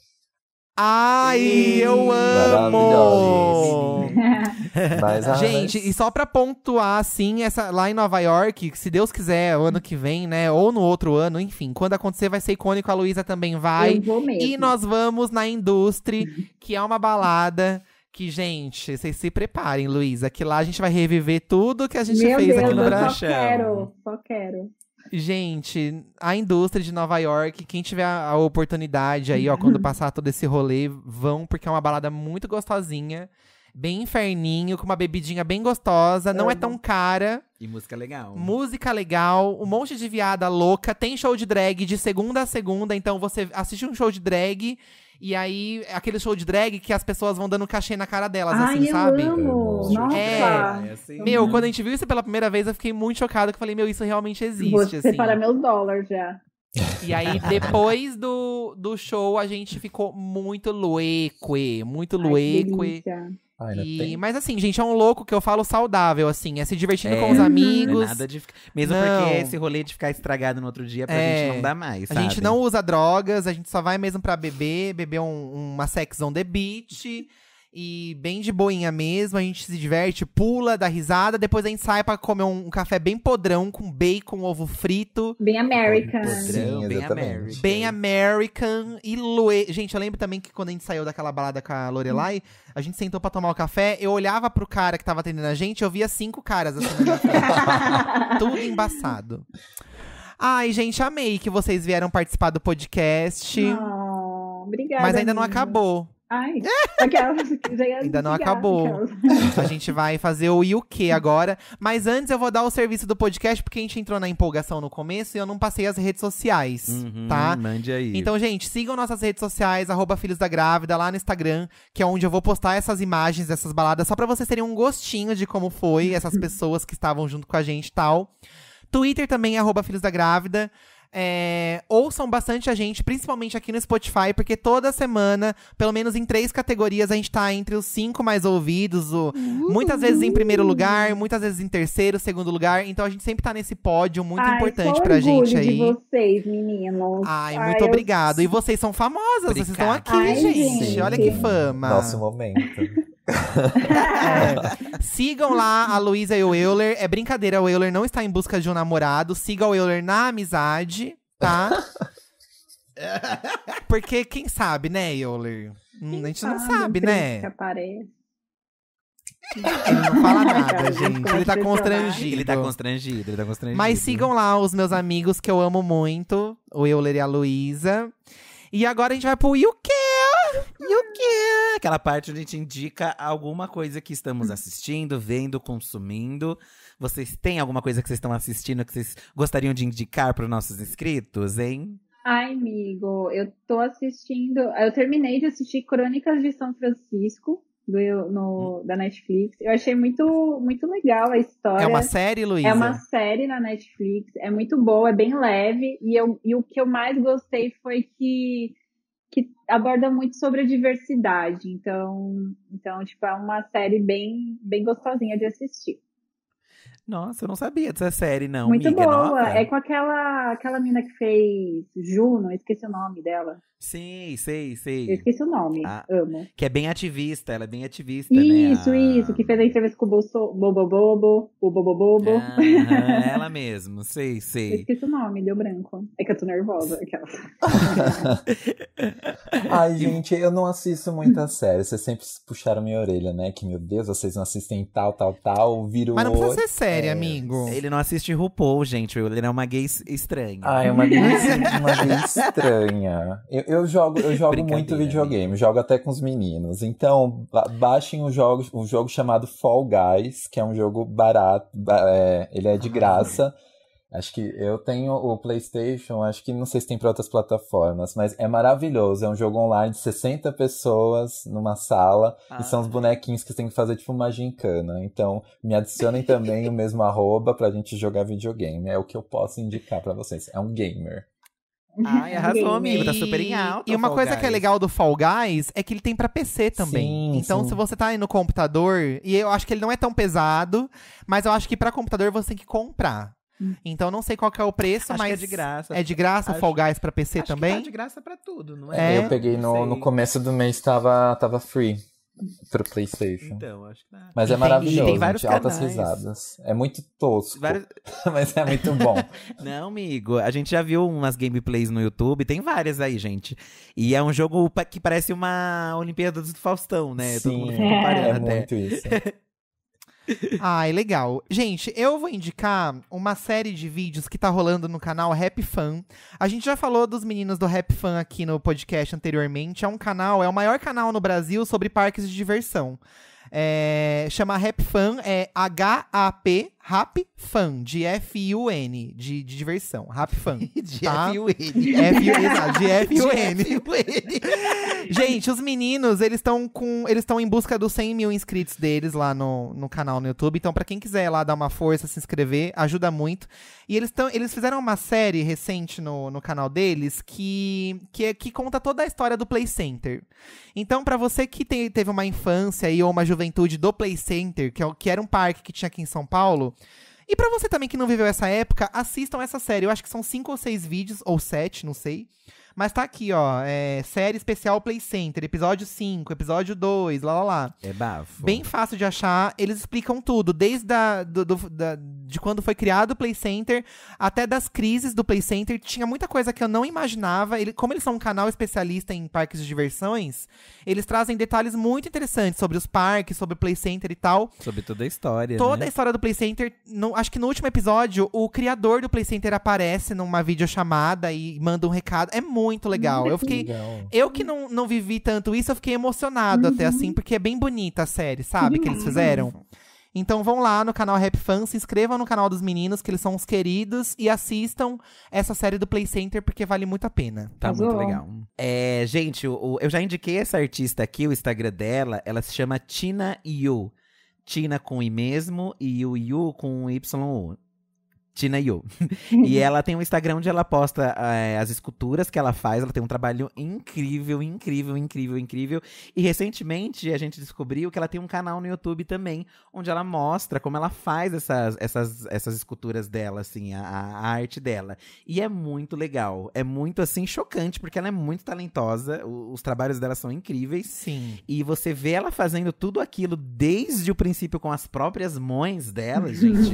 Ai, eu amo! Mas, ah, Gente, mas... e só pra pontuar, assim, essa, lá em Nova York, se Deus quiser, o ano que vem, né? Ou no outro ano, enfim, quando acontecer vai ser icônico, a Luísa também vai. Eu vou mesmo. E nós vamos na Indústria, que é uma balada. Que, gente, vocês se preparem, Luísa, que lá a gente vai reviver tudo que a gente Meu fez Deus, aqui no Brasil. só quero, só quero. Gente, a indústria de Nova York, quem tiver a oportunidade aí, ó, quando uhum. passar todo esse rolê, vão, porque é uma balada muito gostosinha, bem inferninho, com uma bebidinha bem gostosa, não é tão cara. E música legal. Música legal, um monte de viada louca, tem show de drag de segunda a segunda, então você assiste um show de drag e aí, aquele show de drag que as pessoas vão dando cachê na cara delas, Ai, assim, eu sabe? Amo. Nossa. É, é assim, meu, quando a gente viu isso pela primeira vez, eu fiquei muito chocado, que falei, meu, isso realmente existe, Vou assim. separar meus dólares já. E aí, depois do, do show, a gente ficou muito lueque, muito lueque. Ai, ah, e... Mas assim, gente, é um louco que eu falo saudável, assim. É se divertindo é, com os uhum. amigos. Não é nada de ficar... Mesmo não. porque esse rolê de ficar estragado no outro dia, pra é, gente não dá mais, sabe? A gente não usa drogas, a gente só vai mesmo pra beber, beber um, uma sex on the beach… E bem de boinha mesmo, a gente se diverte, pula, dá risada. Depois a gente sai pra comer um, um café bem podrão, com bacon, ovo frito. Bem American. Podrão, Sim, bem American. Bem American. E Lue... Gente, eu lembro também que quando a gente saiu daquela balada com a Lorelai, hum. a gente sentou pra tomar o café. Eu olhava pro cara que tava atendendo a gente, eu via cinco caras assim. Tudo embaçado. Ai, gente, amei que vocês vieram participar do podcast. Oh, obrigada. Mas ainda amiga. não acabou. Ai, aquelas, Ainda não acabou. Aquelas. A gente vai fazer o e o que agora. Mas antes eu vou dar o serviço do podcast, porque a gente entrou na empolgação no começo e eu não passei as redes sociais, uhum, tá? Mande aí. Então, gente, sigam nossas redes sociais, arroba Filhos da Grávida, lá no Instagram, que é onde eu vou postar essas imagens essas baladas, só pra vocês terem um gostinho de como foi essas pessoas que estavam junto com a gente e tal. Twitter também, arroba Filhos da Grávida. É, ouçam bastante a gente, principalmente aqui no Spotify, porque toda semana, pelo menos em três categorias, a gente tá entre os cinco mais ouvidos. O, muitas vezes em primeiro lugar, muitas vezes em terceiro, segundo lugar. Então a gente sempre tá nesse pódio muito Ai, importante pra gente aí. De vocês, meninos. Ai, Ai muito eu... obrigado. E vocês são famosas, vocês estão aqui, Ai, gente. gente. Olha que fama. Nosso momento. Sigam lá a Luísa e o Euler. É brincadeira, o Euler não está em busca de um namorado. Siga o Euler na amizade, tá? Porque quem sabe, né, Euler? Hum, a gente sabe, não sabe, né? Ele não fala nada, gente. Ele tá constrangido. Ele tá constrangido, ele tá constrangido. Mas sigam lá os meus amigos que eu amo muito, o Euler e a Luísa. E agora a gente vai pro e o quê? E o quê? Aquela parte onde a gente indica alguma coisa que estamos assistindo, vendo, consumindo. Vocês têm alguma coisa que vocês estão assistindo que vocês gostariam de indicar para os nossos inscritos, hein? Ai, amigo, eu tô assistindo. Eu terminei de assistir Crônicas de São Francisco do, no, hum. da Netflix. Eu achei muito, muito legal a história. É uma série, Luísa? É uma série na Netflix. É muito boa, é bem leve. E, eu, e o que eu mais gostei foi que que aborda muito sobre a diversidade. Então, então tipo, é uma série bem, bem gostosinha de assistir. Nossa, eu não sabia dessa série, não. Muito amiga, boa. É com aquela, aquela mina que fez Juno, eu esqueci o nome dela. Sim, sei, sei. Eu esqueci o nome, ah, amo. Que é bem ativista, ela é bem ativista, isso, né? Isso, ah. isso, que fez a entrevista com o Bolso, Bobo Bobo, o Bobo Bobo. Ah, ela mesmo, sei, sei. Eu esqueci o nome, deu branco. É que eu tô nervosa. Aquela... Ai, gente, eu não assisto muita série. Vocês sempre puxaram minha orelha, né? Que, meu Deus, vocês não assistem tal, tal, tal, virou Mas não precisa ser série série, é, amigo. Ele não assiste RuPaul, gente. Ele é uma gay estranha. Ah, é uma gay, uma gay estranha. Eu, eu, jogo, eu jogo muito videogame, jogo até com os meninos. Então, baixem o um jogo, um jogo chamado Fall Guys, que é um jogo barato. É, ele é de ah, graça. Acho que eu tenho o PlayStation, acho que não sei se tem para outras plataformas, mas é maravilhoso. É um jogo online de 60 pessoas numa sala ah, e são os ah. bonequinhos que tem que fazer tipo uma gincana. Então, me adicionem também o mesmo arroba pra gente jogar videogame. É o que eu posso indicar para vocês. É um gamer. Ai, arrasou, amigo. Tá super em alta. E uma coisa Guys. que é legal do Fall Guys é que ele tem pra PC também. Sim, então, sim. se você tá aí no computador, e eu acho que ele não é tão pesado, mas eu acho que pra computador você tem que comprar. Hum. Então não sei qual é o preço, Acho é mas. é de graça. É de graça Fall Guys pra PC Acho também? Que tá de graça pra tudo, não é? é... Eu peguei no, no começo do mês, tava, tava free pro PlayStation. Então, acho que dá. Mas é tem, maravilhoso, tem gente, altas risadas. É muito tosco, vários... mas é muito bom. Não, amigo, a gente já viu umas gameplays no YouTube, tem várias aí, gente. E é um jogo que parece uma Olimpíada do Faustão, né? Sim, Todo mundo é. é muito isso. Ai, legal. Gente, eu vou indicar uma série de vídeos que tá rolando no canal Rap Fan. A gente já falou dos meninos do Rap Fan aqui no podcast anteriormente. É um canal, é o maior canal no Brasil sobre parques de diversão. É, chama Rap Fan, é H-A-P Rap Fun, de F-U-N, de, de diversão. Rap Fun. de F-U-N. Tá? F de F-U-N. Gente, os meninos, eles estão com. Eles estão em busca dos 100 mil inscritos deles lá no, no canal no YouTube. Então, para quem quiser lá dar uma força, se inscrever, ajuda muito. E eles estão. Eles fizeram uma série recente no, no canal deles que, que, é, que conta toda a história do Play Center. Então, para você que teve uma infância aí, ou uma juventude do Play Center, que, é, que era um parque que tinha aqui em São Paulo. E para você também que não viveu essa época, assistam essa série. Eu acho que são cinco ou seis vídeos, ou sete, não sei. Mas tá aqui, ó. É, série especial Play Center, episódio 5, episódio 2, lá lá lá. É bafo. Bem fácil de achar. Eles explicam tudo, desde do, do, da, de quando foi criado o Play Center até das crises do Play Center. Tinha muita coisa que eu não imaginava. Ele, como eles são um canal especialista em parques de diversões, eles trazem detalhes muito interessantes sobre os parques, sobre o Play Center e tal. Sobre toda a história. Toda né? a história do Play Center. No, acho que no último episódio, o criador do Play Center aparece numa videochamada e manda um recado. É muito muito legal. Eu fiquei. Legal. Eu que não, não vivi tanto isso, eu fiquei emocionado uhum. até assim, uhum. porque é bem bonita a série, sabe? Que eles uhum. fizeram. Então vão lá no canal Rap Fan, se inscrevam no canal dos meninos, que eles são os queridos, e assistam essa série do Play Center, porque vale muito a pena. Tá muito legal. É, gente, o, o, eu já indiquei essa artista aqui, o Instagram dela, ela se chama Tina Yu. Tina com I mesmo e o Yu com y Tina Yu. e ela tem um Instagram onde ela posta é, as esculturas que ela faz. Ela tem um trabalho incrível, incrível, incrível, incrível. E recentemente a gente descobriu que ela tem um canal no YouTube também, onde ela mostra como ela faz essas, essas, essas esculturas dela, assim, a, a arte dela. E é muito legal. É muito, assim, chocante, porque ela é muito talentosa. O, os trabalhos dela são incríveis. Sim. E você vê ela fazendo tudo aquilo desde o princípio com as próprias mães dela, gente.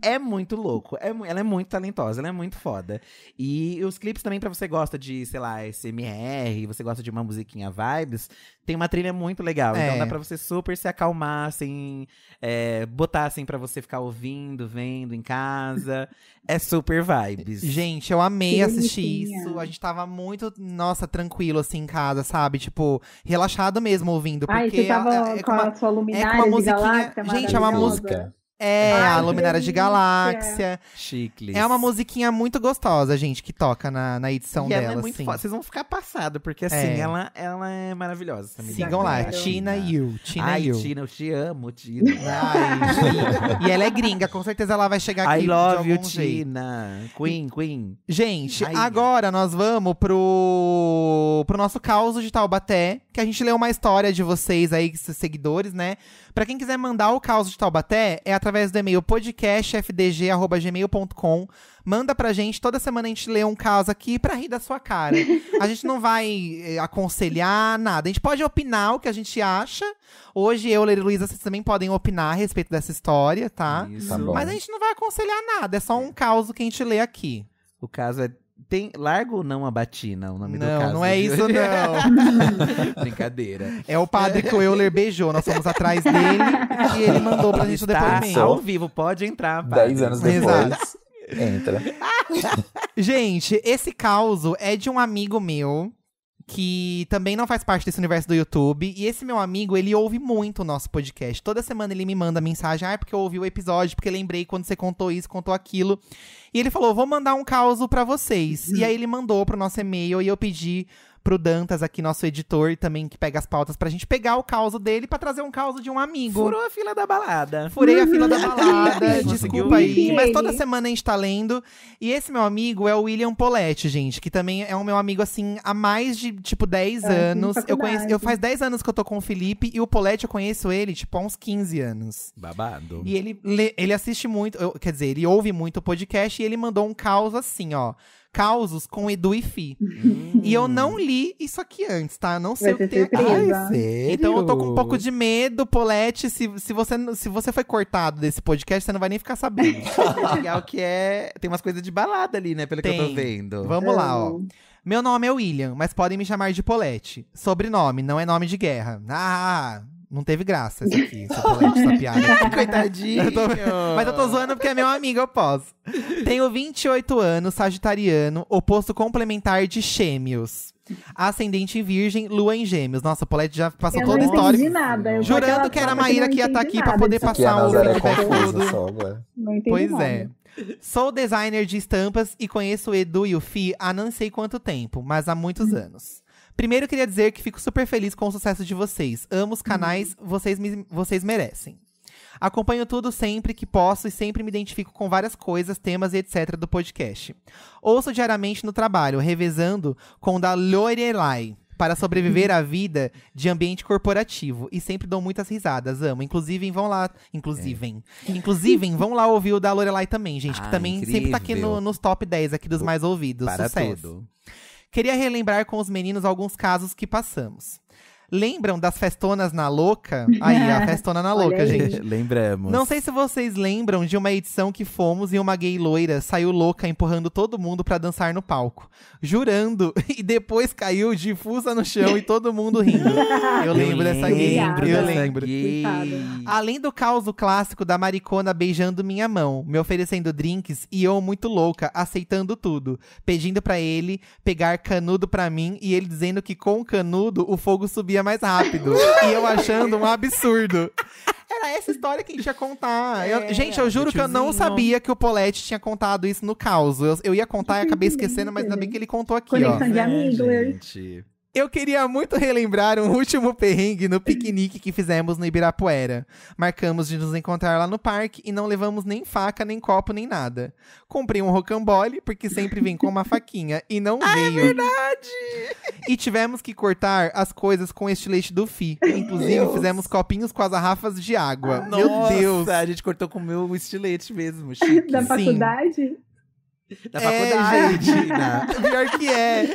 é muito louco. É, ela é muito talentosa, ela é muito foda. E os clipes também, pra você gosta de, sei lá, SMR, você gosta de uma musiquinha vibes, tem uma trilha muito legal. Então é. Então dá pra você super se acalmar, assim, é, botar assim pra você ficar ouvindo, vendo em casa. é super vibes. Gente, eu amei que assistir isso. A gente tava muito, nossa, tranquilo assim em casa, sabe? Tipo, relaxado mesmo ouvindo. Porque Ai, você é, tava é, é com, a, uma, sua é luminária é uma musiquinha. Galáctica, gente, é uma música é, Ai, a Luminária de Galáxia. Chicles. É uma musiquinha muito gostosa, gente, que toca na, na edição e dela, ela é muito assim. Vocês vão ficar passado, porque assim, é. Ela, ela é maravilhosa. Essa Sigam lá, Tina Yu. Tina Ai, Tina, eu te amo, Tina. Ai, e ela é gringa, com certeza ela vai chegar aqui I love you, jeito. Tina. Queen, Queen. Gente, Ai. agora nós vamos pro, pro nosso caos de Taubaté, que a gente leu uma história de vocês aí, seus seguidores, né? Para quem quiser mandar o caos de Taubaté, é através do e-mail podcastfdg.gmail.com. Manda pra gente, toda semana a gente lê um caso aqui pra rir da sua cara. a gente não vai eh, aconselhar nada. A gente pode opinar o que a gente acha. Hoje eu, Leira e Luísa, vocês também podem opinar a respeito dessa história, tá? Isso. Tá bom. Mas a gente não vai aconselhar nada, é só um caso que a gente lê aqui. O caso é tem Largo não batina o nome não, do caso. Não, não é isso não. Brincadeira. É o padre que o Euler beijou, nós fomos atrás dele e ele mandou pra gente o depoimento. ao vivo, pode entrar, padre. Dez anos depois. Exato. Entra. gente, esse caso é de um amigo meu que também não faz parte desse universo do YouTube. E esse meu amigo, ele ouve muito o nosso podcast. Toda semana ele me manda mensagem, ah, é porque eu ouvi o episódio, porque lembrei quando você contou isso, contou aquilo. E ele falou, vou mandar um caos para vocês. Uhum. E aí ele mandou pro nosso e-mail e eu pedi pro Dantas aqui, nosso editor, também que pega as pautas pra gente pegar o caos dele pra trazer um caos de um amigo. Furou a fila da balada. Furei a fila da uhum. balada, desculpa aí. Mas toda semana a gente tá lendo. E esse meu amigo é o William Poletti, gente, que também é um meu amigo, assim, há mais de, tipo, 10 é, anos. Eu conheço, eu faz 10 anos que eu tô com o Felipe e o Poletti eu conheço ele, tipo, há uns 15 anos. Babado. E ele, ele assiste muito, eu, quer dizer, ele ouve muito o podcast e ele mandou um caos assim, ó causos com Edu e Fi. Hum. E eu não hum. li isso aqui antes, tá? Não sei Vai o que tem aqui. Ai, então eu tô com um pouco de medo, Polete. Se, se, você, se você foi cortado desse podcast, você não vai nem ficar sabendo. Legal que é. Tem umas coisas de balada ali, né? Pelo tem. que eu tô vendo. Vamos é. lá, ó. Meu nome é William, mas podem me chamar de Polete. Sobrenome, não é nome de guerra. Ah! não teve graça essa aqui, essa, polêmica, essa piada. Coitadinho. Eu tô... Mas eu tô zoando porque é meu amigo, eu posso. Tenho 28 anos, sagitariano, oposto complementar de gêmeos. Ascendente em virgem, lua em gêmeos. Nossa, a Paulette já passou toda a história. Não nada. jurando que era a Maíra que ia estar tá aqui pra poder tipo, passar o é feedback todo. Não entendi Pois é. nada. é. Sou designer de estampas e conheço o Edu e o Fi há não sei quanto tempo, mas há muitos hum. anos. Primeiro, queria dizer que fico super feliz com o sucesso de vocês. Amo os uhum. canais, vocês, me, vocês merecem. Acompanho tudo sempre que posso e sempre me identifico com várias coisas, temas e etc. do podcast. Ouço diariamente no trabalho, revezando com o da Lorelai para sobreviver uhum. à vida de ambiente corporativo. E sempre dou muitas risadas, amo. Inclusive, vão lá. Inclusive, é. inclusive vão lá ouvir o da Lorelai também, gente, ah, que também incrível. sempre tá aqui no, nos top 10 aqui dos mais ouvidos. Para Sucesso. Tudo. Queria relembrar com os meninos alguns casos que passamos. Lembram das festonas na louca? Aí, a festona na louca, gente. Lembramos. Não sei se vocês lembram de uma edição que fomos e uma gay loira saiu louca empurrando todo mundo para dançar no palco, jurando, e depois caiu difusa no chão e todo mundo rindo. Eu lembro dessa gay. Eu lembro. Gay. Além do caos clássico da maricona beijando minha mão, me oferecendo drinks e eu muito louca, aceitando tudo, pedindo para ele pegar canudo para mim e ele dizendo que com o canudo o fogo subia é mais rápido. e eu achando um absurdo. Era essa história que a gente ia contar. É, eu, gente, eu juro que eu não sabia que o Polete tinha contado isso no caos. Eu, eu ia contar e acabei esquecendo, mas ainda bem que ele contou aqui. ó. de amigo, é, gente. Eu queria muito relembrar um último perrengue no piquenique que fizemos no Ibirapuera. Marcamos de nos encontrar lá no parque e não levamos nem faca, nem copo, nem nada. Comprei um rocambole, porque sempre vem com uma faquinha, e não ah, é veio. É verdade! E tivemos que cortar as coisas com estilete do Fi. Inclusive, Deus. fizemos copinhos com as garrafas de água. Ah, meu nossa, Deus! A gente cortou com o meu estilete mesmo, chique. Da faculdade? Sim. Da é, faculdade. Gente, Pior que é.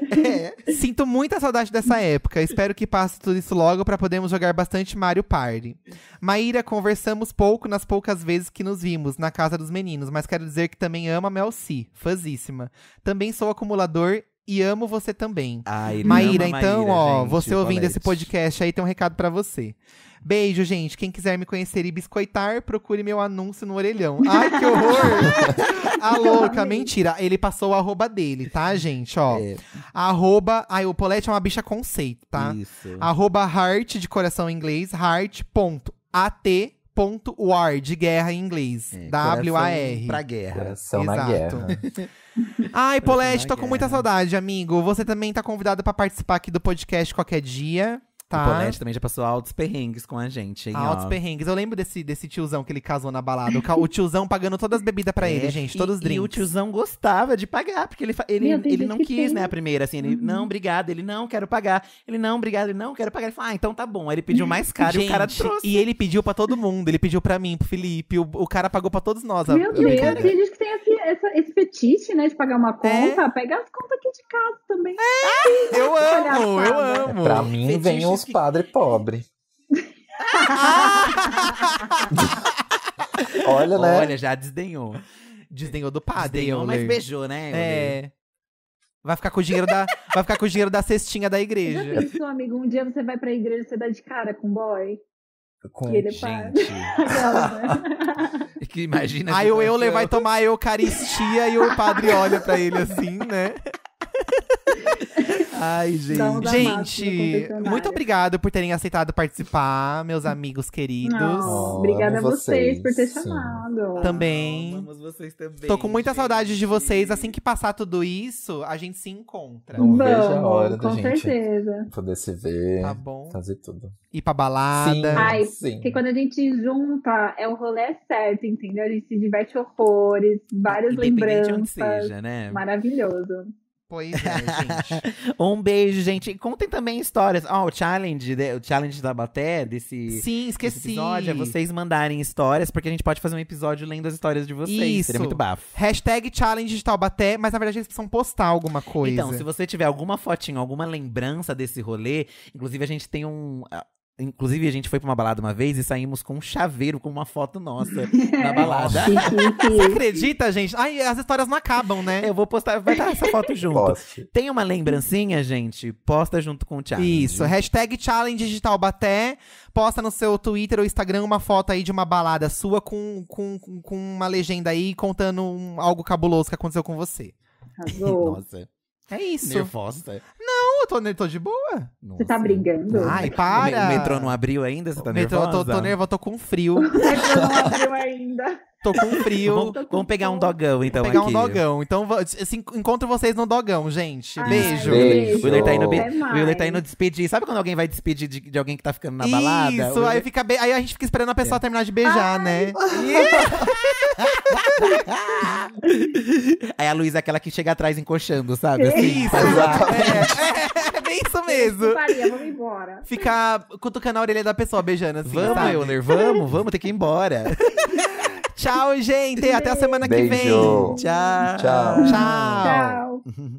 é. Sinto muita saudade dessa época. Espero que passe tudo isso logo para podermos jogar bastante Mario Party. Maíra, conversamos pouco nas poucas vezes que nos vimos na casa dos meninos, mas quero dizer que também ama Mel C, fãzíssima. Também sou acumulador e amo você também. Ai, Maíra, então, ó, você ouvindo esse podcast aí tem um recado para você. Beijo, gente. Quem quiser me conhecer e biscoitar, procure meu anúncio no orelhão. Ai, que horror! a louca, mentira. Ele passou o arroba dele, tá, gente? Ó. É. Arroba. Ai, o Polete é uma bicha conceito, tá? Isso. Arroba heart de coração em inglês, heart.at Ponto war, de guerra em inglês. É, W-A-R. Pra guerra. Coração Exato. na guerra. Ai, Polete, tô com muita saudade, amigo. Você também tá convidado para participar aqui do podcast qualquer dia. Tá. O Paulette também já passou altos perrengues com a gente, hein? Altos ó. perrengues. Eu lembro desse, desse tiozão que ele casou na balada. O, o tiozão pagando todas as bebidas pra é, ele, gente, e, todos os drinks. E o tiozão gostava de pagar, porque ele, ele, ele não quis, tem. né, a primeira, assim. Ele, uhum. não, obrigado. Ele, não, quero pagar. Ele, não, obrigado. Ele, não, quero pagar. Ele falou, ah, então tá bom. Aí ele pediu mais caro e o cara trouxe. E ele pediu pra todo mundo. Ele pediu pra mim, pro Felipe. O, o cara pagou pra todos nós. Meu a, Deus, a tem gente que tem esse, essa, esse fetiche, né, de pagar uma é. conta. É. Pega as contas aqui de casa também. É. Ah, eu, eu amo, eu amo. Pra mim, vem o uns padres pobres. Olha, né? Olha, já desdenhou. Desdenhou do padre. Desdenhou, mas beijou, né? É. Vai ficar com o dinheiro da, vai ficar com o dinheiro da cestinha da igreja. Já pensou, amigo? Um dia você vai pra igreja e você dá de cara com o boy? Com que ele gente. Né? É que imagina. Aí o Euler tá vai tomar a Eucaristia e o padre olha pra ele assim, né? Ai, gente. Gente, muito obrigado por terem aceitado participar, meus amigos queridos. obrigada a vocês, vocês por ter chamado. Também. vamos vocês também. Tô com muita gente. saudade de vocês. Assim que passar tudo isso, a gente se encontra. Não vamos, vejo a hora da com gente certeza. poder se ver. Tá bom. Fazer tudo. Ir pra balada. Sim, Ai, sim. Porque quando a gente junta, é o rolê certo, entendeu? A gente se diverte horrores, várias lembranças. Seja, né? Maravilhoso. Pois é, gente. um beijo, gente. E contem também histórias. Ó, oh, o challenge, né? o challenge da Baté desse, Sim, esqueci. Desse episódio é vocês mandarem histórias, porque a gente pode fazer um episódio lendo as histórias de vocês. Isso. Seria muito bafo. Hashtag challenge de Taubaté, mas na verdade eles precisam postar alguma coisa. Então, se você tiver alguma fotinho, alguma lembrança desse rolê, inclusive a gente tem um. Inclusive, a gente foi pra uma balada uma vez e saímos com um chaveiro com uma foto nossa na balada. Você acredita, gente? Ai, as histórias não acabam, né? Eu vou postar, vai dar essa foto junto. Poste. Tem uma lembrancinha, gente? Posta junto com o Thiago Isso, hashtag challenge digital baté. Posta no seu Twitter ou Instagram uma foto aí de uma balada sua com, com, com uma legenda aí contando algo cabuloso que aconteceu com você. nossa. É isso. Nervosa. Não, tô, né? tô de boa. Nossa. Você tá brigando? Ai, para! O metrô não abriu ainda? Você tá metrô, nervosa? Metrô, tô, tô nervosa, tô com frio. o metrô não abriu ainda. Tô com frio. vamos, tá com vamos pegar um dogão, então. Vamos pegar aqui. um dogão. Então, assim, encontro vocês no dogão, gente. Ai, beijo. beijo. O Willer tá indo, be... tá indo despedir. Sabe quando alguém vai despedir de, de alguém que tá ficando na Isso, balada? Isso, aí, fica be... aí a gente fica esperando a pessoa é. terminar de beijar, Ai. né? aí a Luísa é aquela que chega atrás encoxando, sabe? Assim, Isso, é, é, é, bem isso mesmo. Faria, vamos embora. Ficar cutucando a orelha da pessoa, beijando assim. Vamos, Euler, vamos, vamos, tem que ir embora. Tchau, gente. Até a semana que vem. Tchau. Tchau. Tchau. Tchau.